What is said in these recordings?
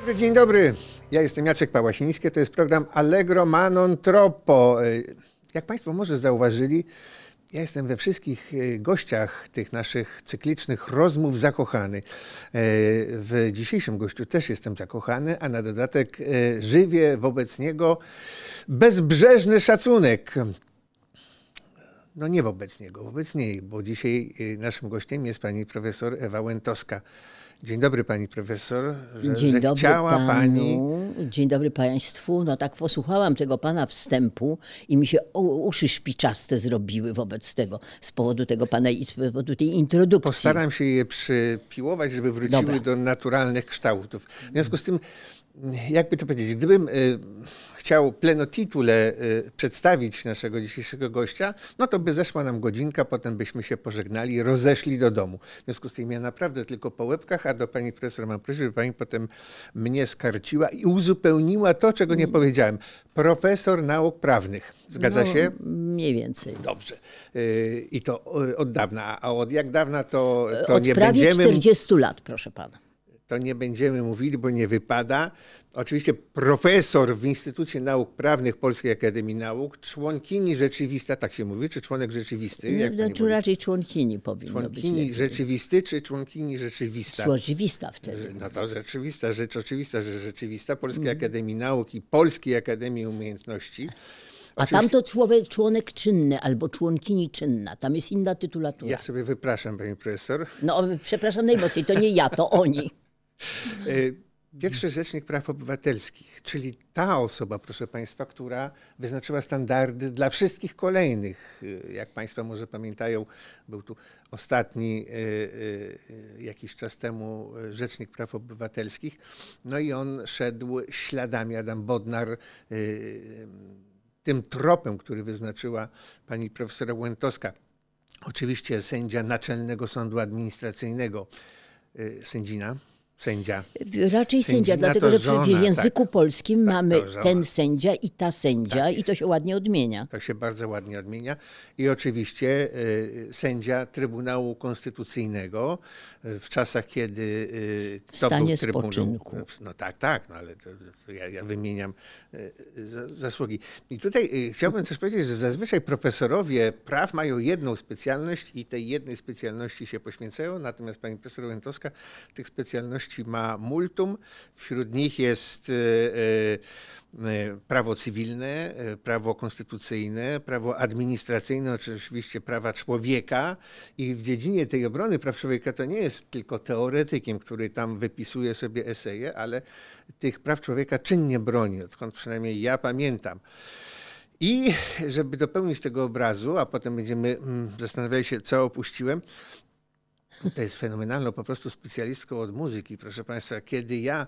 Dobry, dzień dobry. Ja jestem Jacek Pałasiński, to jest program Allegro Manon Troppo. E, jak Państwo może zauważyli, ja jestem we wszystkich e, gościach tych naszych cyklicznych rozmów zakochany. E, w dzisiejszym gościu też jestem zakochany, a na dodatek żywię wobec niego bezbrzeżny szacunek. No nie wobec niego, wobec niej, bo dzisiaj naszym gościem jest pani profesor Ewa Łętowska. Dzień dobry pani profesor, że, Dzień że dobry chciała panu. pani. Dzień dobry państwu. No tak posłuchałam tego pana wstępu i mi się uszy szpiczaste zrobiły wobec tego, z powodu tego pana i z powodu tej introdukcji. Postaram się je przypiłować, żeby wróciły Dobra. do naturalnych kształtów. W związku z tym, mm, jakby to powiedzieć, gdybym y, chciał plenotitule y, przedstawić naszego dzisiejszego gościa, no to by zeszła nam godzinka, potem byśmy się pożegnali, rozeszli do domu. W związku z tym ja naprawdę tylko po łebkach, a do pani profesor mam prośbę, by pani potem mnie skarciła i uzupełniła to, czego nie mm. powiedziałem. Profesor nauk prawnych. Zgadza no, się? Mniej więcej. Dobrze. Y, I to y, od dawna, a od jak dawna to, to od nie prawie będziemy... 40 lat, proszę pana to nie będziemy mówili, bo nie wypada. Oczywiście profesor w Instytucie Nauk Prawnych Polskiej Akademii Nauk, członkini rzeczywista, tak się mówi, czy członek rzeczywisty? Jak no, czy raczej członkini powinno Członkini być rzeczywisty, czy członkini rzeczywista? Rzeczywista wtedy. No to rzeczywista, rzecz oczywista, że rzeczywista Polskiej mm. Akademii Nauk i Polskiej Akademii Umiejętności. A tam to człowiek, członek czynny albo członkini czynna. Tam jest inna tytulatura. Ja sobie wypraszam, pani profesor. No, przepraszam najmocniej. To nie ja, to oni. E, pierwszy Rzecznik Praw Obywatelskich, czyli ta osoba, proszę Państwa, która wyznaczyła standardy dla wszystkich kolejnych. E, jak Państwo może pamiętają, był tu ostatni e, jakiś czas temu Rzecznik Praw Obywatelskich. No i on szedł śladami Adam Bodnar tym tropem, który wyznaczyła pani profesora Łętowska. Oczywiście sędzia Naczelnego Sądu Administracyjnego, sędzina Sędzia. Raczej sędzia, dlatego że żona, w tak. języku tak, polskim tak, mamy ten sędzia i ta sędzia tak i to się ładnie odmienia. To się bardzo ładnie odmienia. I oczywiście y, sędzia Trybunału Konstytucyjnego y, w czasach, kiedy y, to stanie był Trybunał... Spoczynku. No tak, tak, no ale ja, ja, wymieniam zasługi. I tutaj chciałbym też powiedzieć, że zazwyczaj profesorowie praw mają jedną specjalność i tej jednej specjalności się poświęcają, natomiast pani profesor Łętowska tych specjalności korzyści ma multum. Wśród nich jest e, e, e, prawo cywilne, prawo konstytucyjne, prawo administracyjne, oczywiście prawa człowieka. I w dziedzinie tej obrony praw człowieka to nie jest tylko teoretykiem, który tam wypisuje sobie eseje, ale tych praw człowieka czynnie broni, odkąd przynajmniej ja pamiętam. I żeby dopełnić tego obrazu, a potem będziemy mm, zastanawiali się, co opuściłem, to jest fenomenalną po prostu specjalistką od muzyki. Proszę Państwa, kiedy ja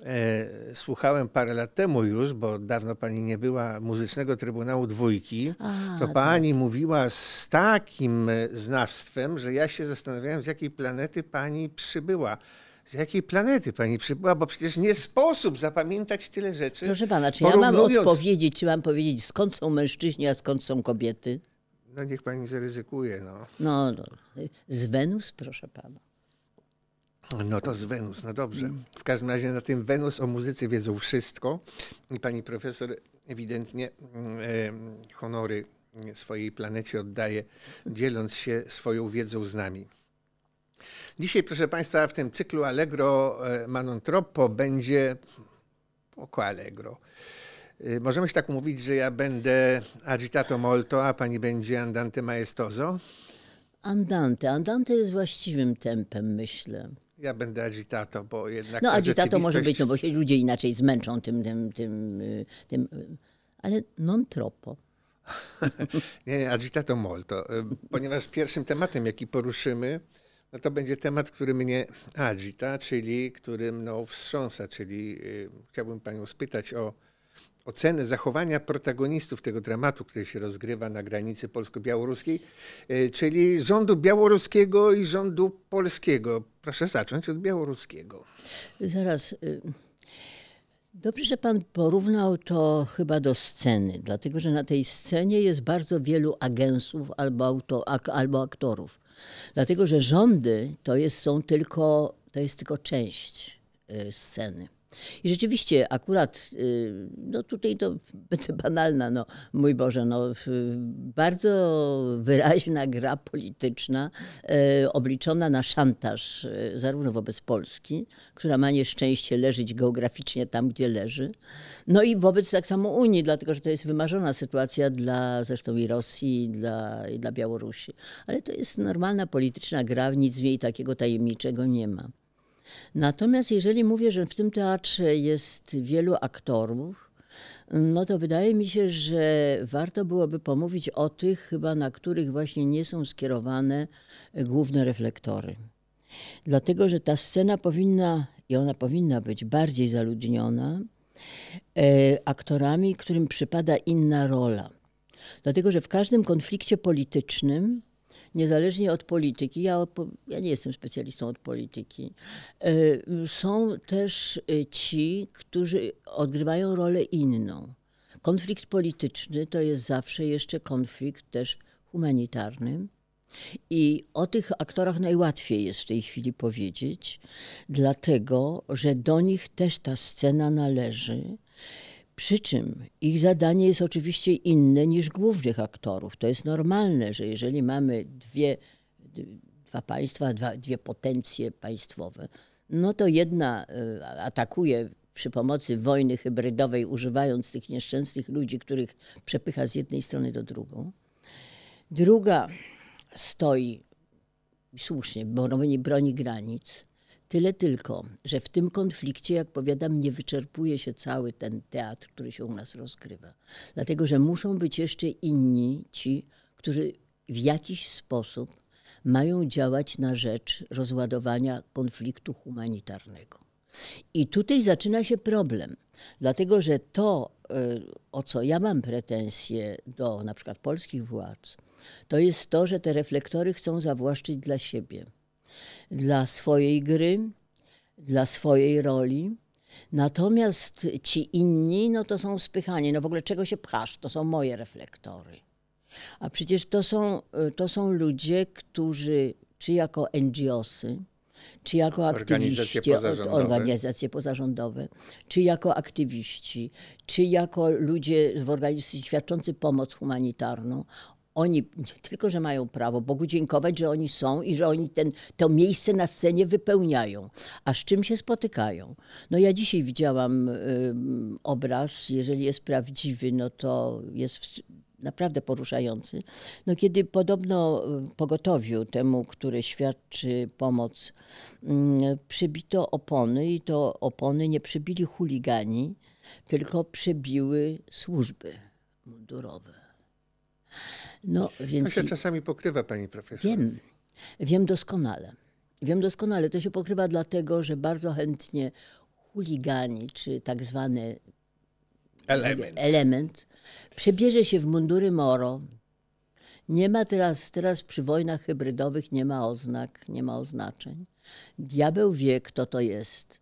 e, słuchałem parę lat temu już, bo dawno Pani nie była muzycznego Trybunału Dwójki, to tak. Pani tak. mówiła z takim e, znawstwem, że ja się zastanawiałem, z jakiej planety Pani przybyła. Z jakiej planety pani przybyła? Bo przecież nie sposób zapamiętać tyle rzeczy. Proszę pana, czy ja mam odpowiedzieć, czy mam powiedzieć skąd są mężczyźni, a skąd są kobiety? No niech pani zaryzykuje, no. no. No, no. z Wenus, proszę pana. No to z Wenus, no dobrze. W każdym razie na tym Wenus o muzyce wiedzą wszystko i pani profesor ewidentnie e, honory swojej planecie oddaje, dzieląc się swoją wiedzą z nami. Dzisiaj, proszę Państwa, w tym cyklu Allegro e, Manon Troppo będzie mm, około Allegro. Y, możemy się tak umówić, że ja będę agitato molto, a pani będzie andante maestoso? Andante. Andante jest właściwym tempem, myślę. Ja będę agitato, bo jednak. No, agitato rzeczywistość... może być, no bo się ludzie inaczej zmęczą tym, tym, tym, y, tym y, ale non troppo. nie, nie, agitato molto. Ponieważ pierwszym tematem, jaki poruszymy, no to będzie temat, który mnie agita, czyli który mną no, wstrząsa, czyli chciałbym panią spytać o ocenę zachowania protagonistów tego dramatu, który się rozgrywa na granicy polsko-białoruskiej, e, czyli rządu białoruskiego i rządu polskiego. Proszę zacząć od białoruskiego. Zaraz. Y, dobrze, że pan porównał to chyba do sceny, dlatego że na tej scenie jest bardzo wielu agensów albo, auto, ak, albo aktorów. Dlatego, że rządy to jest, są tylko, to jest tylko część y, sceny. I rzeczywiście akurat, y, no tutaj to będę banalna, no mój Boże, no bardzo wyraźna gra polityczna y, obliczona na szantaż y, zarówno wobec Polski, która ma nieszczęście leżeć geograficznie tam, gdzie leży, no i wobec tak samo Unii, dlatego że to jest wymarzona sytuacja dla zresztą i Rosji, i dla, i dla Białorusi. Ale to jest normalna polityczna gra, nic w niej takiego tajemniczego nie ma. Natomiast jeżeli mówię, że w tym teatrze jest wielu aktorów, no to wydaje mi się, że warto byłoby pomówić o tych chyba, na których właśnie nie są skierowane główne reflektory. Dlatego, że ta scena powinna, i ona powinna być bardziej zaludniona, e, aktorami, którym przypada inna rola. Dlatego, że w każdym konflikcie politycznym niezależnie od polityki, ja, ja nie jestem specjalistą od polityki, e, są też e, ci, którzy odgrywają rolę inną. Konflikt polityczny to jest zawsze jeszcze konflikt też humanitarny. I o tych aktorach najłatwiej jest w tej chwili powiedzieć, dlatego że do nich też ta scena należy przy czym ich zadanie jest oczywiście inne niż głównych aktorów. To jest normalne, że jeżeli mamy dwie, dwa państwa, dwa, dwie potencje państwowe, no to jedna e, atakuje przy pomocy wojny hybrydowej, używając tych nieszczęsnych ludzi, których przepycha z jednej strony do drugą. Druga stoi słusznie, broni, broni granic. Tyle tylko, że w tym konflikcie, jak powiadam, nie wyczerpuje się cały ten teatr, który się u nas rozgrywa. Dlatego, że muszą być jeszcze inni ci, którzy w jakiś sposób mają działać na rzecz rozładowania konfliktu humanitarnego. I tutaj zaczyna się problem, dlatego że to, y, o co ja mam pretensje do na przykład polskich władz, to jest to, że te reflektory chcą zawłaszczyć dla siebie dla swojej gry, dla swojej roli. Natomiast ci inni, no to są spychani. No w ogóle czego się pchasz? To są moje reflektory. A przecież to są, y, to są ludzie, którzy czy jako NGOsy, czy jako aktywiści, pozarządowe. organizacje pozarządowe, czy jako aktywiści, czy jako ludzie w organizacji świadczący pomoc humanitarną, oni nie tylko, że mają prawo Bogu dziękować, że oni są i że oni ten, to miejsce na scenie wypełniają. A z czym się spotykają? No ja dzisiaj widziałam y, obraz, jeżeli jest prawdziwy, no to jest w, naprawdę poruszający. No kiedy podobno y, pogotowiu temu, który świadczy pomoc, y, opony i to opony nie przebili chuligani, tylko przebiły służby mundurowe. No, więc... To się czasami pokrywa, pani profesor. Wiem, wiem doskonale. Wiem doskonale. To się pokrywa dlatego, że bardzo chętnie chuligani, czy tak zwany element, element przebierze się w mundury moro, nie ma teraz, teraz przy wojnach hybrydowych nie ma oznak, nie ma oznaczeń. Diabeł wie, kto to jest.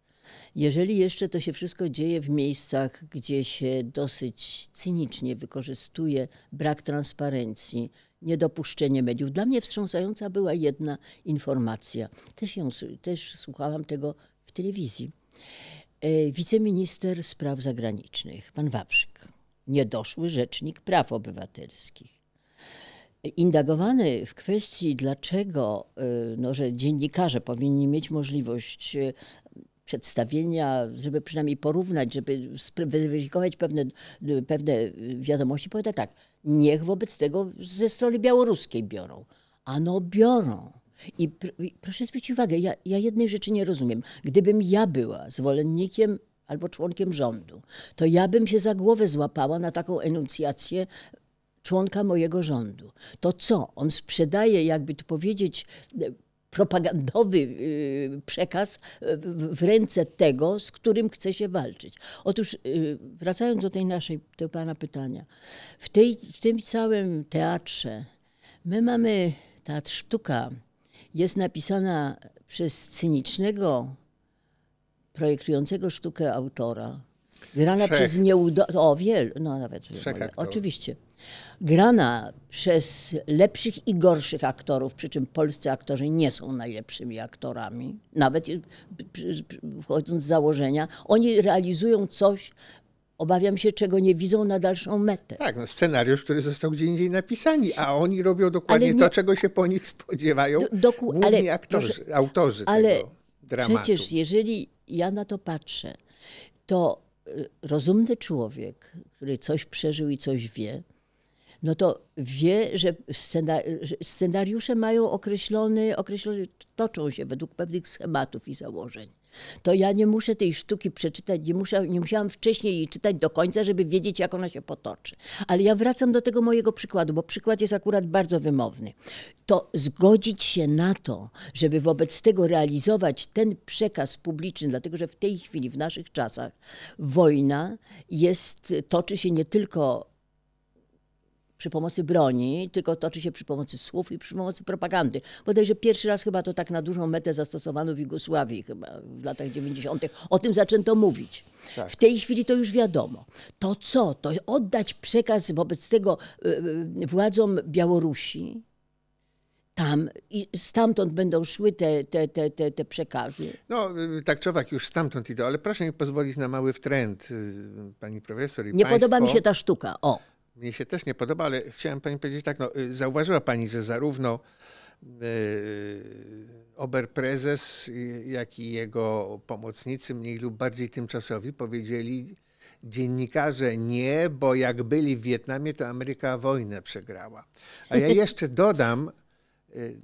Jeżeli jeszcze to się wszystko dzieje w miejscach, gdzie się dosyć cynicznie wykorzystuje brak transparencji, niedopuszczenie mediów. Dla mnie wstrząsająca była jedna informacja. Też, ją, też słuchałam tego w telewizji. E, wiceminister spraw zagranicznych, pan Wawrzyk, niedoszły rzecznik praw obywatelskich. E, indagowany w kwestii, dlaczego e, no, że dziennikarze powinni mieć możliwość przedstawienia, żeby przynajmniej porównać, żeby weryfikować pewne, pewne y, wiadomości, powiada tak, niech wobec tego ze strony białoruskiej biorą. Ano biorą. I, pr i proszę zwrócić uwagę, ja, ja jednej rzeczy nie rozumiem. Gdybym ja była zwolennikiem albo członkiem rządu, to ja bym się za głowę złapała na taką enuncjację członka mojego rządu. To co? On sprzedaje, jakby tu powiedzieć, propagandowy y, przekaz w ręce tego, z którym chce się walczyć. Otóż y, wracając do tej naszej, do pana pytania, w, tej, w tym całym teatrze my mamy, ta sztuka jest napisana przez cynicznego, projektującego sztukę autora, grana Trzech. przez nieudanego, o wielu, no nawet, oczywiście grana przez lepszych i gorszych aktorów, przy czym polscy aktorzy nie są najlepszymi aktorami, nawet wchodząc z założenia, oni realizują coś, obawiam się, czego nie widzą na dalszą metę. Tak, no scenariusz, który został gdzie indziej napisany, a oni robią dokładnie nie, to, czego się po nich spodziewają do, główni ale, aktorzy, proszę, autorzy ale tego dramatu. Przecież jeżeli ja na to patrzę, to y, rozumny człowiek, który coś przeżył i coś wie, no to wie, że scenariusze mają określony, określone, toczą się według pewnych schematów i założeń. To ja nie muszę tej sztuki przeczytać, nie, muszę, nie musiałam wcześniej jej czytać do końca, żeby wiedzieć, jak ona się potoczy. Ale ja wracam do tego mojego przykładu, bo przykład jest akurat bardzo wymowny. To zgodzić się na to, żeby wobec tego realizować ten przekaz publiczny, dlatego że w tej chwili, w naszych czasach, wojna jest, toczy się nie tylko przy pomocy broni, tylko toczy się przy pomocy słów i przy pomocy propagandy. Bodajże pierwszy raz chyba to tak na dużą metę zastosowano w Jugosławii, chyba w latach 90. O tym zaczęto mówić. Tak. W tej chwili to już wiadomo. To co? To oddać przekaz wobec tego y, y, władzom Białorusi, tam i stamtąd będą szły te, te, te, te, te przekazy. No, y, tak człowiek już stamtąd idą, ale proszę mi pozwolić na mały wtręt, pani profesor i Nie państwo. podoba mi się ta sztuka, o mnie się też nie podoba, ale chciałem pani powiedzieć tak, no, y, zauważyła pani, że zarówno y, oberprezes, y, jak i jego pomocnicy, mniej lub bardziej tymczasowi, powiedzieli dziennikarze nie, bo jak byli w Wietnamie, to Ameryka wojnę przegrała. A ja jeszcze dodam, Y, y,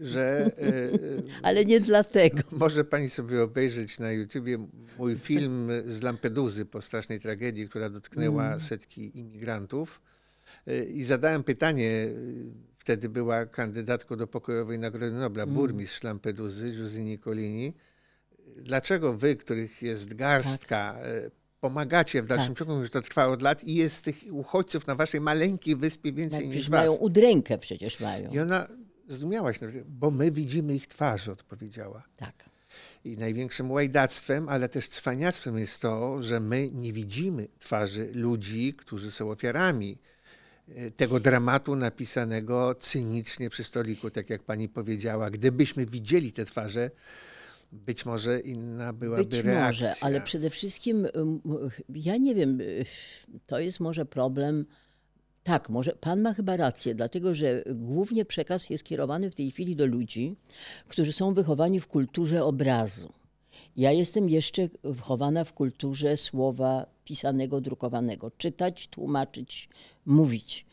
że. Y, Ale nie dlatego. Może pani sobie obejrzeć na YouTubie mój film z Lampeduzy po strasznej tragedii, która dotknęła mm. setki imigrantów. I zadałem pytanie, wtedy była kandydatką do pokojowej Nagrody Nobla, mm. burmistrz Lampeduzy, Giuseppe Nicolini. Dlaczego wy, których jest tak. garstka, tak pomagacie w dalszym tak. ciągu, że to trwa od lat i jest tych uchodźców na waszej maleńkiej wyspie więcej tak, niż was. mają udrękę przecież mają. I ona się, no, bo my widzimy ich twarze, odpowiedziała. Tak. I największym łajdactwem, ale też cwaniactwem jest to, że my nie widzimy twarzy ludzi, którzy są ofiarami e, tego dramatu napisanego cynicznie przy stoliku, tak jak pani powiedziała. Gdybyśmy widzieli te twarze, być może inna byłaby Być reakcja. może, ale przede wszystkim, ja nie wiem, y, to jest może problem. Tak, może pan ma chyba rację, dlatego że głównie przekaz jest kierowany w tej chwili do ludzi, którzy są wychowani w kulturze obrazu. Ja jestem jeszcze wychowana w kulturze słowa pisanego, drukowanego czytać, tłumaczyć, mówić.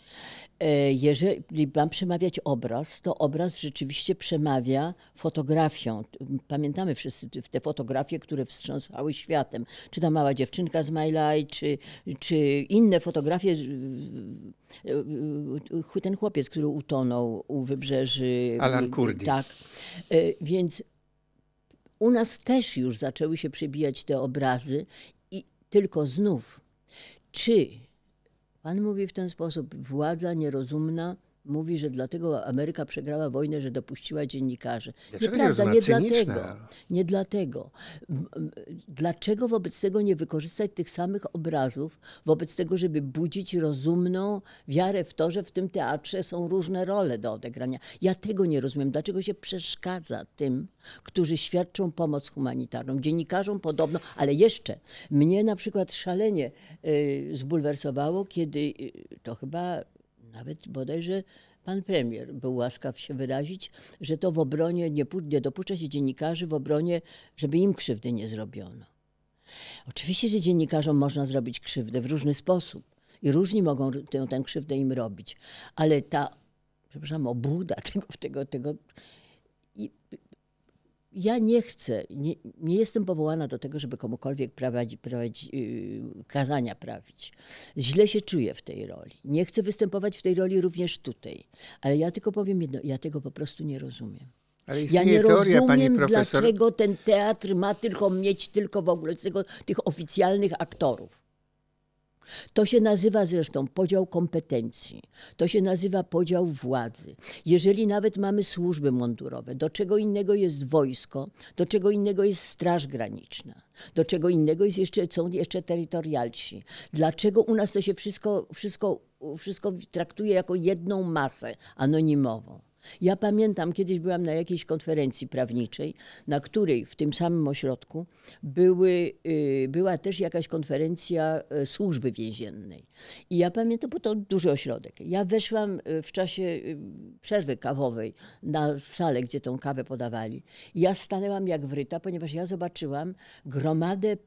E, jeżeli mam przemawiać obraz, to obraz rzeczywiście przemawia fotografią. Pamiętamy wszyscy te fotografie, które wstrząsały światem. Czy ta mała dziewczynka z My Life, czy, czy inne fotografie. Ten chłopiec, który utonął u wybrzeży. Alan Kurdi. Tak. E, więc u nas też już zaczęły się przebijać te obrazy, i tylko znów. Czy Pan mówi w ten sposób: władza nierozumna mówi, że dlatego Ameryka przegrała wojnę, że dopuściła dziennikarzy. Dlaczego Nieprawda, nie, nie dlatego. Nie dlatego. Dlaczego wobec tego nie wykorzystać tych samych obrazów, wobec tego, żeby budzić rozumną wiarę w to, że w tym teatrze są różne role do odegrania? Ja tego nie rozumiem. Dlaczego się przeszkadza tym, którzy świadczą pomoc humanitarną? Dziennikarzom podobno, ale jeszcze mnie na przykład szalenie y, zbulwersowało, kiedy y, to chyba nawet bodajże pan premier był łaskaw się wyrazić, że to w obronie, nie, nie dopuszcza się dziennikarzy w obronie, żeby im krzywdy nie zrobiono. Oczywiście, że dziennikarzom można zrobić krzywdę w różny sposób i różni mogą tę, tę krzywdę im robić, ale ta, przepraszam, obuda tego, tego, tego ja nie chcę, nie, nie, jestem powołana do tego, żeby komukolwiek prowadzi, prowadzi, yy, kazania prawić. Źle się czuję w tej roli. Nie chcę występować w tej roli również tutaj. Ale ja tylko powiem jedno, ja tego po prostu nie rozumiem. ja nie teoria, rozumiem, dlaczego ten teatr ma tylko mieć tylko w ogóle tego, tych oficjalnych aktorów. To się nazywa zresztą podział kompetencji, to się nazywa podział władzy. Jeżeli nawet mamy służby mundurowe, do czego innego jest wojsko, do czego innego jest Straż Graniczna, do czego innego jest jeszcze, są jeszcze terytorialci. Dlaczego u nas to się wszystko, wszystko, wszystko traktuje jako jedną masę anonimową? Ja pamiętam, kiedyś byłam na jakiejś konferencji prawniczej, na której w tym samym ośrodku były, y, była też jakaś konferencja y, służby więziennej. I ja pamiętam, bo to duży ośrodek. Ja weszłam y, w czasie przerwy kawowej na salę, gdzie tą kawę podawali. Ja stanęłam jak wryta, ponieważ ja zobaczyłam gromadę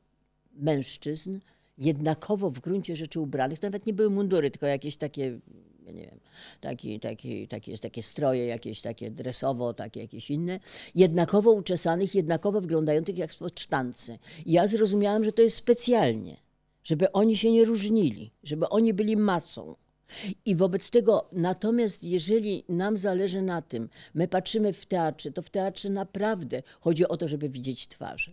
mężczyzn, jednakowo w gruncie rzeczy ubranych. To nawet nie były mundury, tylko jakieś takie ja nie wiem, taki, taki, taki, takie stroje jakieś takie dresowo, takie jakieś inne, jednakowo uczesanych, jednakowo wyglądających jak sztancy. I ja zrozumiałam, że to jest specjalnie, żeby oni się nie różnili, żeby oni byli masą. I wobec tego, natomiast jeżeli nam zależy na tym, my patrzymy w teatrze, to w teatrze naprawdę chodzi o to, żeby widzieć twarze.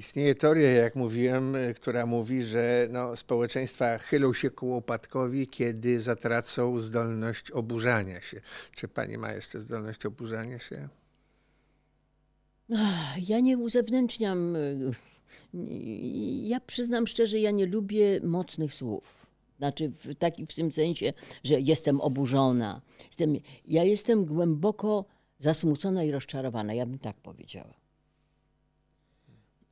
Istnieje teoria, jak mówiłem, y, która mówi, że no, społeczeństwa chylą się ku upadkowi, kiedy zatracą zdolność oburzania się. Czy pani ma jeszcze zdolność oburzania się? Ja nie uzewnętrzniam. Y, y, ja przyznam szczerze, ja nie lubię mocnych słów. Znaczy w takim w tym sensie, że jestem oburzona. Jestem, ja jestem głęboko zasmucona i rozczarowana, ja bym tak powiedziała.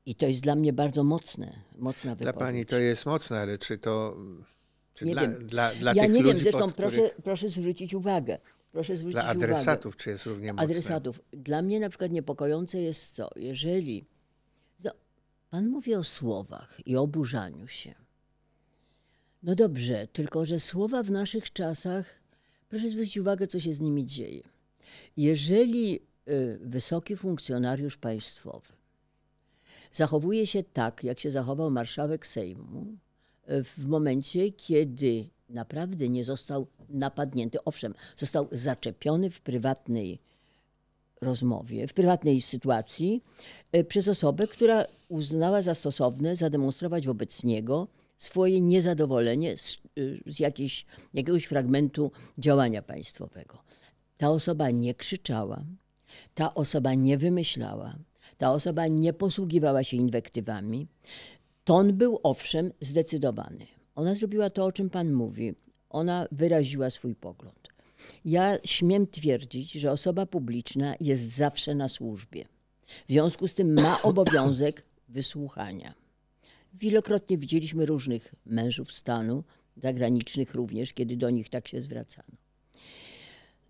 I to jest dla mnie bardzo mocne, mocna wypowiedź. Dla pani to jest mocne, ale czy to czy nie dla, wiem. dla, dla ja tych nie ludzi, wiem, zresztą proszę, proszę zwrócić uwagę. Proszę zwrócić dla adresatów uwagę. czy jest równie mocne? Adresatów. Dla mnie na przykład niepokojące jest co, jeżeli... No, pan mówi o słowach i oburzaniu się. No dobrze, tylko że słowa w naszych czasach, proszę zwrócić uwagę, co się z nimi dzieje. Jeżeli y, wysoki funkcjonariusz państwowy zachowuje się tak, jak się zachował marszałek Sejmu e, w momencie, kiedy naprawdę nie został napadnięty. Owszem, został zaczepiony w prywatnej rozmowie, w prywatnej sytuacji e, przez osobę, która uznała za stosowne zademonstrować wobec niego swoje niezadowolenie z, e, z jakiejś, jakiegoś fragmentu działania państwowego. Ta osoba nie krzyczała, ta osoba nie wymyślała, ta osoba nie posługiwała się inwektywami. Ton był owszem zdecydowany. Ona zrobiła to, o czym pan mówi. Ona wyraziła swój pogląd. Ja śmiem twierdzić, że osoba publiczna jest zawsze na służbie. W związku z tym ma obowiązek wysłuchania. Wielokrotnie widzieliśmy różnych mężów stanu, zagranicznych również, kiedy do nich tak się zwracano.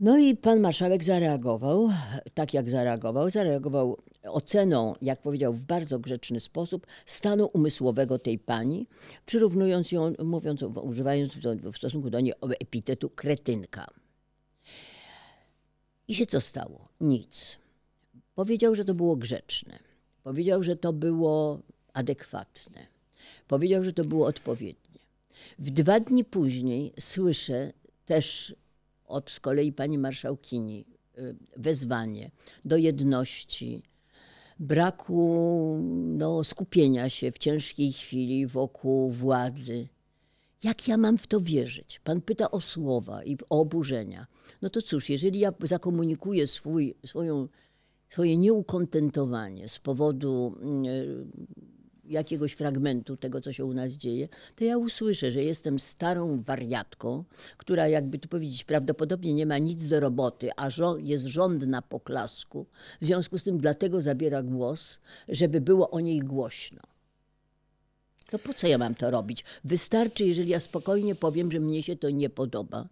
No i pan marszałek zareagował tak, jak zareagował. Zareagował oceną, jak powiedział w bardzo grzeczny sposób, stanu umysłowego tej pani, przyrównując ją, mówiąc, używając w stosunku do niej epitetu kretynka. I się co stało? Nic. Powiedział, że to było grzeczne. Powiedział, że to było adekwatne. Powiedział, że to było odpowiednie. W dwa dni później słyszę też od z kolei pani marszałkini y, wezwanie do jedności, braku no, skupienia się w ciężkiej chwili wokół władzy. Jak ja mam w to wierzyć? Pan pyta o słowa i o oburzenia. No to cóż, jeżeli ja zakomunikuję swój, swoją, swoje nieukontentowanie z powodu y, jakiegoś fragmentu tego, co się u nas dzieje, to ja usłyszę, że jestem starą wariatką, która jakby tu powiedzieć prawdopodobnie nie ma nic do roboty, a żo jest rządna po klasku, w związku z tym dlatego zabiera głos, żeby było o niej głośno. To po co ja mam to robić? Wystarczy, jeżeli ja spokojnie powiem, że mnie się to nie podoba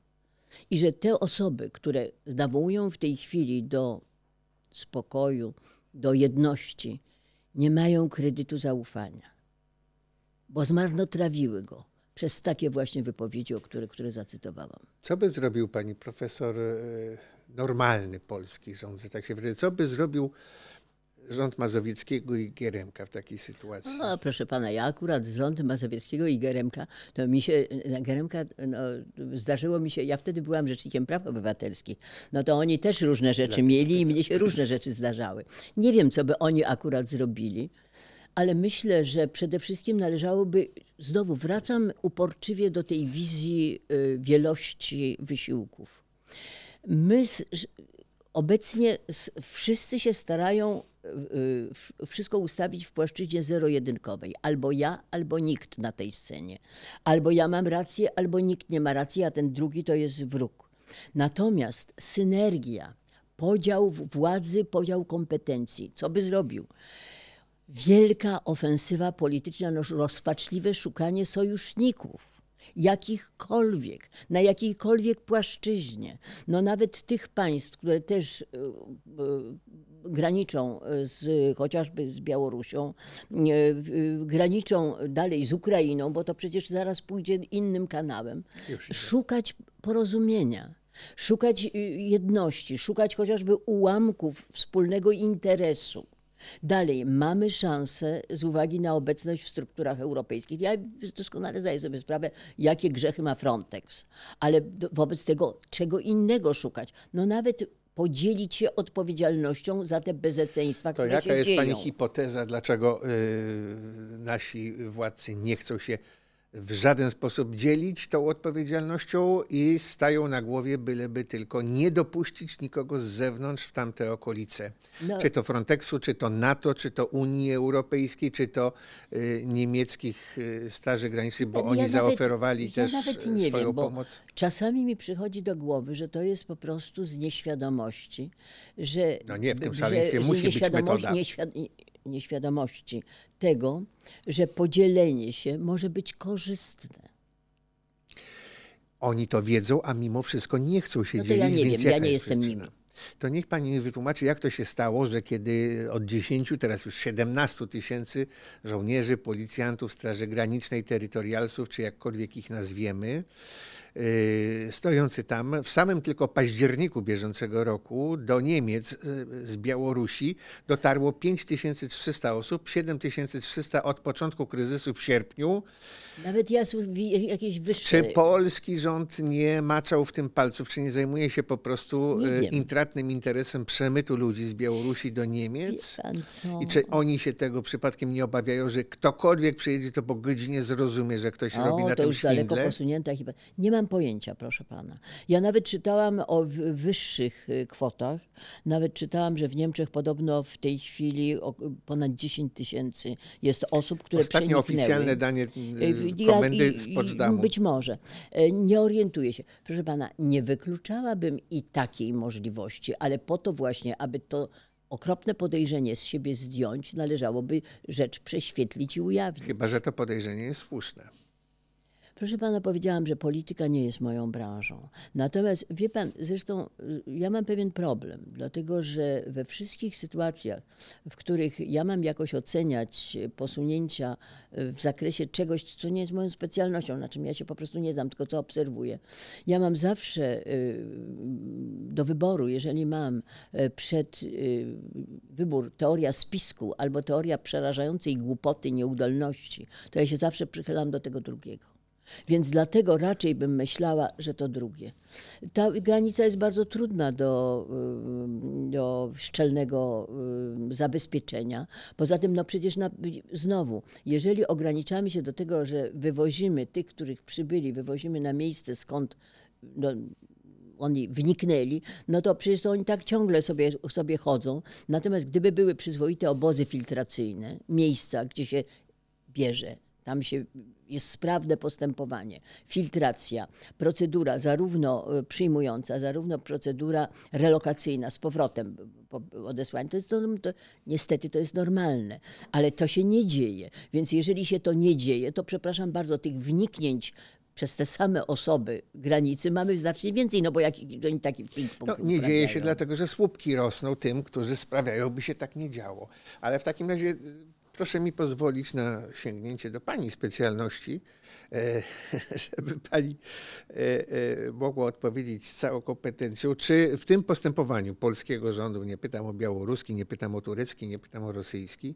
i że te osoby, które nawołują w tej chwili do spokoju, do jedności, nie mają kredytu zaufania, bo zmarnotrawiły go przez takie właśnie wypowiedzi, o które, które zacytowałam. Co by zrobił pani profesor e, normalny polski rządzący, tak się wydaje, co by zrobił rząd Mazowieckiego i Gieremka w takiej sytuacji? No, proszę pana, ja akurat rząd Mazowieckiego i Geremka, to mi się, Geremka, no, zdarzyło mi się, ja wtedy byłam rzecznikiem praw obywatelskich, no to oni też różne rzeczy mieli i mnie się różne rzeczy zdarzały. Nie wiem, co by oni akurat zrobili, ale myślę, że przede wszystkim należałoby, znowu wracam uporczywie do tej wizji y, wielości wysiłków. My obecnie wszyscy się starają Y, wszystko ustawić w płaszczyźnie zero-jedynkowej. Albo ja, albo nikt na tej scenie. Albo ja mam rację, albo nikt nie ma racji, a ten drugi to jest wróg. Natomiast synergia, podział władzy, podział kompetencji, co by zrobił? Wielka ofensywa polityczna, no rozpaczliwe szukanie sojuszników jakichkolwiek, na jakiejkolwiek płaszczyźnie. No nawet tych państw, które też y, y, graniczą z, chociażby z Białorusią, e, graniczą dalej z Ukrainą, bo to przecież zaraz pójdzie innym kanałem, szukać porozumienia szukać y, jedności, szukać chociażby ułamków wspólnego interesu. Dalej, mamy szansę z uwagi na obecność w strukturach europejskich. Ja doskonale zdaję sobie sprawę, jakie grzechy ma Frontex, ale wobec tego czego innego szukać. No nawet podzielić się odpowiedzialnością za te bezeceństwa, które się dzieją. To jaka jest Pani hipoteza, dlaczego yy, nasi władcy nie chcą się w żaden sposób dzielić tą odpowiedzialnością i stają na głowie, byleby tylko nie dopuścić nikogo z zewnątrz w tamte okolice. No. Czy to Frontexu, czy to NATO, czy to Unii Europejskiej, czy to y, niemieckich y, Straży Granicznych, bo ja oni nawet, zaoferowali ja też y, swoją wiem, pomoc. Czasami mi przychodzi do głowy, że to jest po prostu z nieświadomości, że... No nie, w tym szaleństwie że, musi że być metoda. Nieświad nieświadomości tego, że podzielenie się może być korzystne. Oni to wiedzą, a mimo wszystko nie chcą się no to dzielić. Ja nie wiem, ja nie jestem przyczyna? nimi. To niech pani mi wytłumaczy, jak to się stało, że kiedy od 10, teraz już 17 tysięcy żołnierzy, policjantów, Straży Granicznej, terytorialsów, czy jakkolwiek ich nazwiemy, Y, stojący tam w samym tylko październiku bieżącego roku do Niemiec y, z Białorusi dotarło 5300 osób, 7300 od początku kryzysu w sierpniu. Nawet ja jakieś wyższe. Czy polski rząd nie maczał w tym palców, czy nie zajmuje się po prostu y, intratnym interesem przemytu ludzi z Białorusi do Niemiec? I czy oni się tego przypadkiem nie obawiają, że ktokolwiek przyjedzie, to po godzinie zrozumie, że ktoś o, robi na to tym już daleko posunięta chyba. Nie mam mam pojęcia, proszę pana. Ja nawet czytałam o wyższych y, kwotach. Nawet czytałam, że w Niemczech podobno w tej chwili ponad 10 tysięcy jest osób, które Ostatnie oficjalne danie y, y, komendy z Potsdamu. Być może. E, nie orientuję się. Proszę pana, nie wykluczałabym i takiej możliwości, ale po to właśnie, aby to okropne podejrzenie z siebie zdjąć, należałoby rzecz prześwietlić i ujawnić. Chyba, że to podejrzenie jest słuszne. Proszę pana, powiedziałam, że polityka nie jest moją branżą. Natomiast wie pan, zresztą y, ja mam pewien problem, dlatego że we wszystkich sytuacjach, w których ja mam jakoś oceniać posunięcia y, w zakresie czegoś, co nie jest moją specjalnością, na czym ja się po prostu nie znam, tylko co obserwuję, ja mam zawsze y, do wyboru, jeżeli mam przed wybór teoria spisku albo teoria przerażającej głupoty, nieudolności, to ja się zawsze przychylam do tego drugiego. Więc dlatego raczej bym myślała, że to drugie. Ta granica jest bardzo trudna do, y, do szczelnego y, zabezpieczenia. Poza tym, no przecież na, znowu, jeżeli ograniczamy się do tego, że wywozimy tych, których przybyli, wywozimy na miejsce, skąd no, oni wniknęli, no to przecież to oni tak ciągle sobie, sobie chodzą. Natomiast gdyby były przyzwoite obozy filtracyjne, miejsca, gdzie się bierze tam się jest sprawne postępowanie, filtracja, procedura zarówno e, przyjmująca, zarówno procedura relokacyjna z powrotem e, po odesłaniu. To jest to, to, niestety to jest normalne, ale to się nie dzieje. Więc jeżeli się to nie dzieje, to przepraszam bardzo, tych wniknięć przez te same osoby granicy mamy znacznie więcej, no bo jak oni taki no, Nie uprawiają. dzieje się dlatego, że słupki rosną tym, którzy sprawiają, by się tak nie działo. Ale w takim razie y, proszę mi pozwolić na sięgnięcie do Pani specjalności, e, żeby Pani e, e, mogła odpowiedzieć z całą kompetencją, czy w tym postępowaniu polskiego rządu, nie pytam o białoruski, nie pytam o turecki, nie pytam o rosyjski,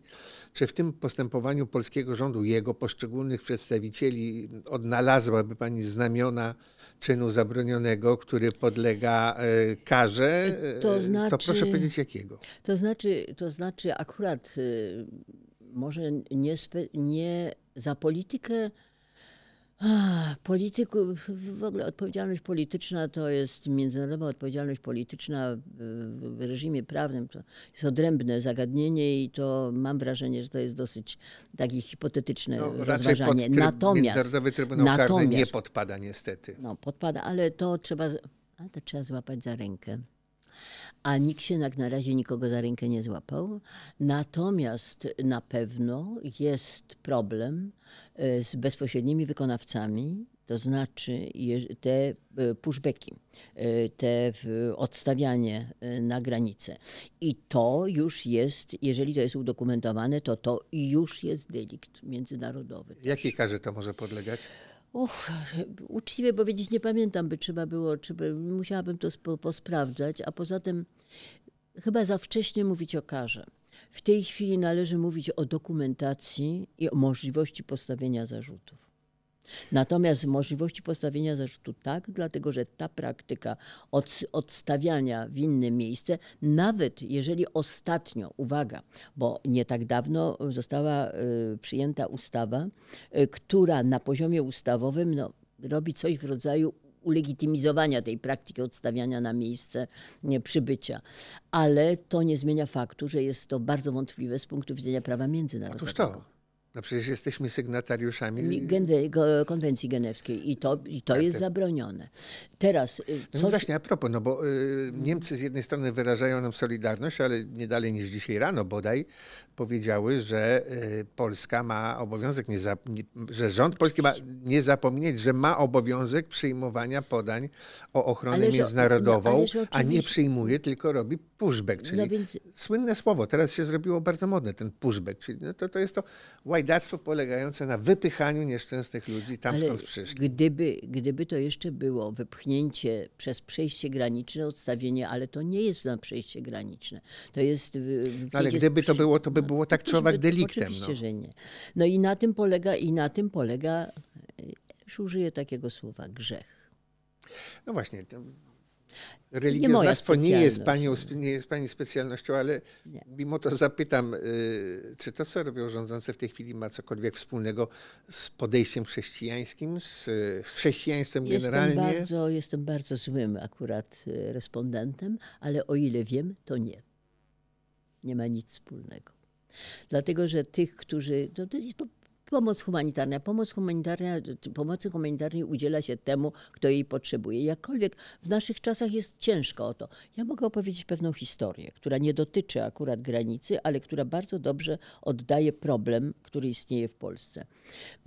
czy w tym postępowaniu polskiego rządu, jego poszczególnych przedstawicieli odnalazłaby Pani znamiona czynu zabronionego, który podlega karze, to, znaczy, to proszę znaczy- powiedzieć jakiego. To znaczy, to znaczy akurat y, może nie, nie za politykę. Polityków, w ogóle odpowiedzialność polityczna to jest międzynarodowa odpowiedzialność polityczna w reżimie prawnym. To jest odrębne zagadnienie i to mam wrażenie, że to jest dosyć takie hipotetyczne no, rozważanie. Pod tryb, natomiast Międzynarodowy Trybunał natomiast, Karny nie podpada niestety. No podpada, ale to trzeba, ale to trzeba złapać za rękę a nikt się jak na razie nikogo za rękę nie złapał. Natomiast na pewno jest problem e, z bezpośrednimi wykonawcami, to znaczy te e, pushbacki, e, te odstawianie na granicę. I to już jest, jeżeli to jest udokumentowane, to to już jest delikt międzynarodowy. Jakiej karze to może podlegać? Och, uczciwie powiedzieć nie pamiętam, by trzeba było, czy by, musiałabym to spo, posprawdzać, a poza tym chyba za wcześnie mówić o karze. W tej chwili należy mówić o dokumentacji i o możliwości postawienia zarzutów. Natomiast możliwości postawienia zarzutu tak, dlatego że ta praktyka od, odstawiania w inne miejsce, nawet jeżeli ostatnio, uwaga, bo nie tak dawno została y, przyjęta ustawa, y, która na poziomie ustawowym no, robi coś w rodzaju ulegitymizowania tej praktyki odstawiania na miejsce przybycia. Ale to nie zmienia faktu, że jest to bardzo wątpliwe z punktu widzenia prawa międzynarodowego. Otóż to. No przecież jesteśmy sygnatariuszami konwencji genewskiej i to, i to tak, jest tak. zabronione. Teraz. Y, no właśnie, a propos, no bo y, Niemcy z jednej strony wyrażają nam solidarność, ale nie dalej niż dzisiaj rano bodaj powiedziały, że e, Polska ma obowiązek, że rząd polski ma nie zapomnieć, że ma obowiązek przyjmowania podań o ochronę międzynarodową, a nie przyjmuje, tylko robi pushback, czyli no więc... słynne słowo, teraz się zrobiło bardzo modne, ten pushback, czyli no to, to jest to łajdactwo polegające na wypychaniu nieszczęsnych ludzi tam, ale skąd przyszli. Gdyby, gdyby to jeszcze było wypchnięcie przez przejście graniczne, odstawienie, ale to nie jest na przejście graniczne. To jest... No ale gdyby to było, to by było traktować tak deliktem. Oczywiście, no. że nie. No i na tym polega, i na tym polega, e, już użyję takiego słowa, grzech. No właśnie, Religioznawstwo nie, nie, jest no. nie jest Pani specjalnością, ale nie. mimo to zapytam, e, czy to, co robią rządzące w tej chwili, ma cokolwiek wspólnego z podejściem chrześcijańskim, z e, chrześcijaństwem jestem generalnie? Bardzo, jestem bardzo złym akurat respondentem, ale o ile wiem, to nie. Nie ma nic wspólnego. Dlatego, że tych, którzy. No to jest pomoc humanitarna. Pomoc humanitarna, pomocy humanitarnej udziela się temu, kto jej potrzebuje. Jakkolwiek w naszych czasach jest ciężko o to. Ja mogę opowiedzieć pewną historię, która nie dotyczy akurat granicy, ale która bardzo dobrze oddaje problem, który istnieje w Polsce.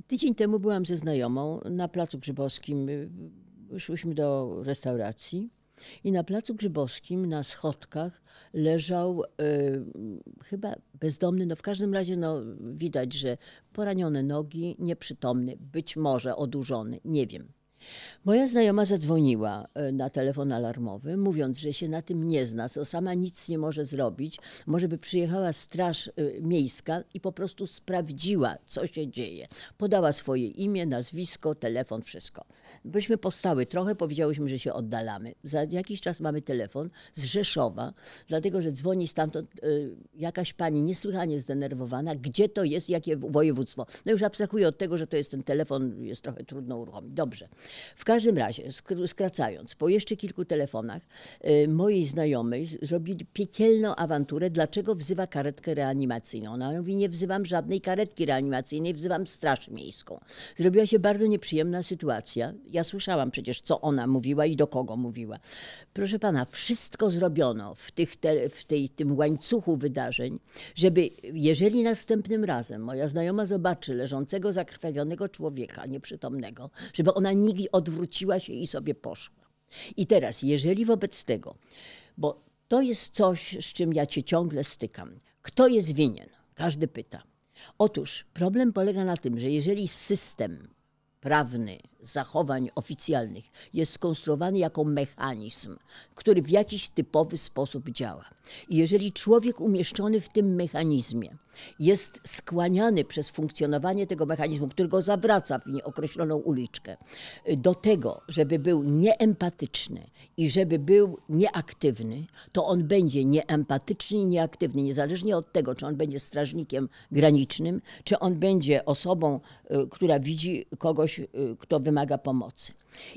Tydzień temu byłam ze znajomą na Placu Grzybowskim. Szłyśmy do restauracji. I na Placu Grzybowskim na schodkach leżał y, chyba bezdomny, no w każdym razie no, widać, że poranione nogi, nieprzytomny, być może odurzony, nie wiem. Moja znajoma zadzwoniła e, na telefon alarmowy, mówiąc, że się na tym nie zna, co sama nic nie może zrobić. Może by przyjechała straż e, miejska i po prostu sprawdziła, co się dzieje. Podała swoje imię, nazwisko, telefon, wszystko. Byśmy postały trochę, powiedziałyśmy, że się oddalamy. Za jakiś czas mamy telefon z Rzeszowa, dlatego że dzwoni stamtąd e, jakaś pani niesłychanie zdenerwowana, gdzie to jest, jakie województwo. No już abstrahuję od tego, że to jest ten telefon, jest trochę trudno uruchomić. Dobrze. W każdym razie, skracając, po jeszcze kilku telefonach y, mojej znajomej zrobili piekielną awanturę, dlaczego wzywa karetkę reanimacyjną. Ona mówi, nie wzywam żadnej karetki reanimacyjnej, wzywam straż miejską. Zrobiła się bardzo nieprzyjemna sytuacja. Ja słyszałam przecież, co ona mówiła i do kogo mówiła. Proszę pana, wszystko zrobiono w, tych te, w tej, tym łańcuchu wydarzeń, żeby jeżeli następnym razem moja znajoma zobaczy leżącego zakrwawionego człowieka nieprzytomnego, żeby ona nigdy mówi, odwróciła się i sobie poszła. I teraz, jeżeli wobec tego, bo to jest coś, z czym ja cię ciągle stykam, kto jest winien? Każdy pyta. Otóż problem polega na tym, że jeżeli system prawny, zachowań oficjalnych jest skonstruowany jako mechanizm, który w jakiś typowy sposób działa. I jeżeli człowiek umieszczony w tym mechanizmie jest skłaniany przez funkcjonowanie tego mechanizmu, który go zawraca w nieokreśloną uliczkę, do tego, żeby był nieempatyczny i żeby był nieaktywny, to on będzie nieempatyczny i nieaktywny, niezależnie od tego, czy on będzie strażnikiem granicznym, czy on będzie osobą, y, która widzi kogoś, y, kto wymaga wymaga pomocy.